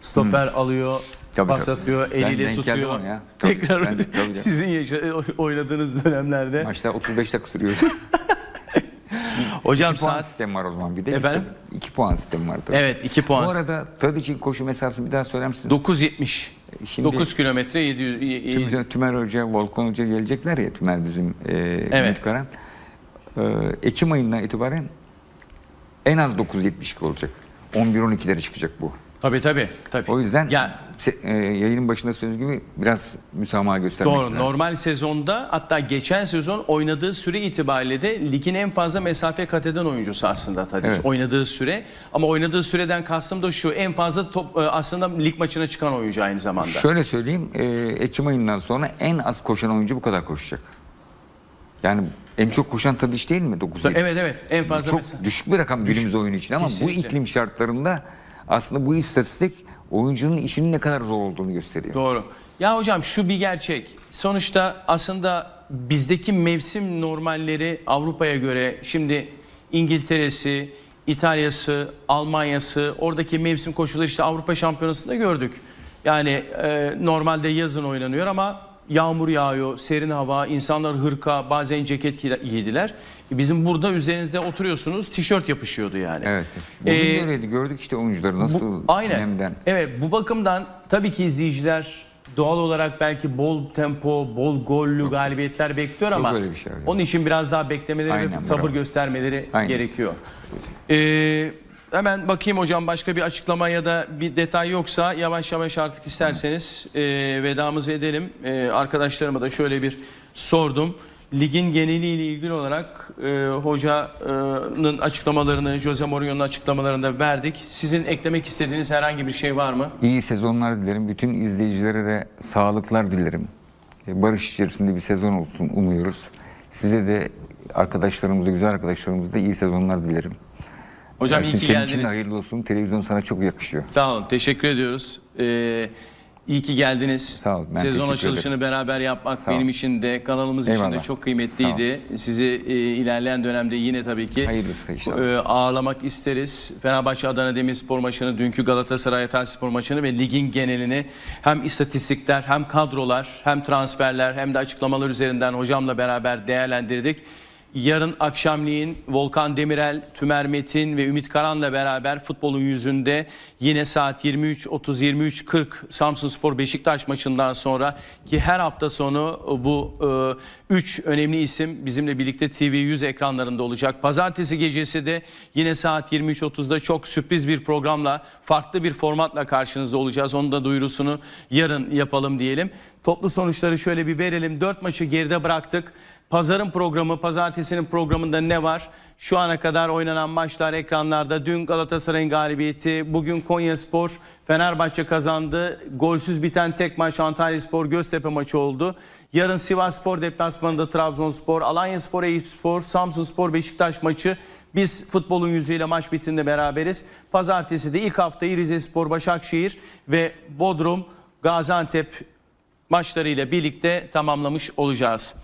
S2: Stoper hmm. alıyor, tabii, pas tabii. atıyor, eliyle ben tutuyor. Ya. [laughs] Tabii, Tekrar ben, tabii, tabii. sizin
S1: oynadığınız dönemlerde. Maçta 35 dakika sürüyor. [laughs] Hocam iki saat... puan sistemi var o zaman bir de. Efendim? Lise, iki puan sistemi var tabii. Evet iki puan. Bu arada Tadic'in koşu mesafesini bir daha söyler misiniz? 9.70. E, şimdi 9 kilometre 700... Tüm, Tümer Hoca, Volkan Hoca gelecekler ya Tümer bizim e, evet. Karan. E, Ekim ayından itibaren en az 9.72 olacak. 11-12'lere çıkacak bu. Tabii tabii. tabii. O yüzden ya, se- e, yayının başında söylediğim gibi biraz müsamaha göstermek Doğru. Lazım.
S2: Normal sezonda hatta geçen sezon oynadığı süre itibariyle de ligin en fazla mesafe kat eden oyuncusu aslında Tadic. Evet. Oynadığı süre. Ama oynadığı süreden kastım da şu. En fazla top, e, aslında lig maçına çıkan
S1: oyuncu aynı zamanda. Şöyle söyleyeyim. E, Ekim ayından sonra en az koşan oyuncu bu kadar koşacak. Yani en çok koşan Tadic değil mi? 9 Evet evet. En fazla çok mesela. düşük bir rakam günümüz oyunu için ama Kesinlikle. bu iklim şartlarında aslında bu istatistik oyuncunun işinin ne kadar zor olduğunu gösteriyor. Doğru. Ya hocam şu bir gerçek.
S2: Sonuçta aslında bizdeki mevsim normalleri Avrupa'ya göre şimdi İngiltere'si, İtalya'sı, Almanya'sı oradaki mevsim koşulları işte Avrupa Şampiyonası'nda gördük. Yani e, normalde yazın oynanıyor ama Yağmur yağıyor, serin hava, insanlar hırka, bazen ceket giydiler. Bizim burada üzerinizde oturuyorsunuz, tişört yapışıyordu yani. Evet. Bugün ee,
S1: gördük işte oyuncuları nasıl bu, aynen. önemden.
S2: Evet, bu bakımdan tabii ki izleyiciler doğal olarak belki bol tempo, bol gollü Yok. galibiyetler bekliyor Çok ama şey onun için biraz daha beklemeleri aynen, ve sabır bravo. göstermeleri aynen. gerekiyor. Ee, Hemen bakayım hocam başka bir açıklama ya da bir detay yoksa yavaş yavaş artık isterseniz e, vedamızı edelim. E, arkadaşlarıma da şöyle bir sordum. Ligin geneliyle ilgili olarak e, hocanın açıklamalarını, Jose Mourinho'nun açıklamalarını da verdik. Sizin eklemek istediğiniz herhangi bir şey var mı?
S1: İyi sezonlar dilerim. Bütün izleyicilere de sağlıklar dilerim. E, barış içerisinde bir sezon olsun umuyoruz. Size de arkadaşlarımıza, güzel arkadaşlarımıza da iyi sezonlar dilerim. Hocam Ersin, iyi ki senin geldiniz. Senin için hayırlı olsun. Televizyon sana çok yakışıyor. Sağ
S2: olun. Teşekkür ediyoruz. Ee, iyi ki geldiniz. Sağ olun. Ben Sezon açılışını ederim. beraber yapmak Sağ benim için de kanalımız için de çok kıymetliydi. Sizi e, ilerleyen dönemde yine tabii ki Hayırlısı E, ağırlamak isteriz. Fenerbahçe Adana Demirspor maçını, dünkü Galatasaray Atalyaspor maçını ve ligin genelini hem istatistikler hem kadrolar hem transferler hem de açıklamalar üzerinden hocamla beraber değerlendirdik. Yarın akşamleyin Volkan Demirel, Tümer Metin ve Ümit Karan'la beraber futbolun yüzünde yine saat 23.30-23.40 Samsun Spor Beşiktaş maçından sonra ki her hafta sonu bu 3 e, önemli isim bizimle birlikte TV100 ekranlarında olacak. Pazartesi gecesi de yine saat 23.30'da çok sürpriz bir programla farklı bir formatla karşınızda olacağız. Onun da duyurusunu yarın yapalım diyelim. Toplu sonuçları şöyle bir verelim. 4 maçı geride bıraktık. Pazarın programı, pazartesinin programında ne var? Şu ana kadar oynanan maçlar ekranlarda. Dün Galatasaray'ın galibiyeti, bugün Konya Spor, Fenerbahçe kazandı. Golsüz biten tek maç Antalya Spor, Göztepe maçı oldu. Yarın Sivas Spor deplasmanında Trabzonspor, Alanya Spor, Eyüp Spor, Samsun Spor, Beşiktaş maçı. Biz futbolun yüzüyle maç bitinde beraberiz. Pazartesi de ilk haftayı Rize Spor, Başakşehir ve Bodrum, Gaziantep maçlarıyla birlikte tamamlamış olacağız.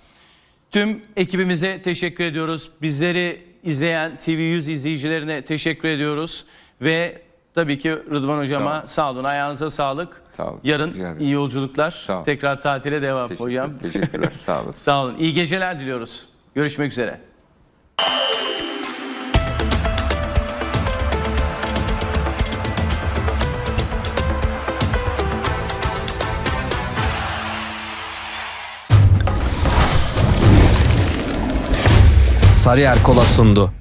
S2: Tüm ekibimize teşekkür ediyoruz. Bizleri izleyen TV100 izleyicilerine teşekkür ediyoruz. Ve tabii ki Rıdvan Hocama sağ sağ olun. ayağınıza sağlık. Sağ olun. Yarın iyi yolculuklar. Sağ olun. Tekrar tatile devam teşekkür, hocam. Teşekkürler, sağ olun. [laughs] sağ olun. İyi geceler diliyoruz. Görüşmek üzere.
S1: Sarı Erkol'a sundu.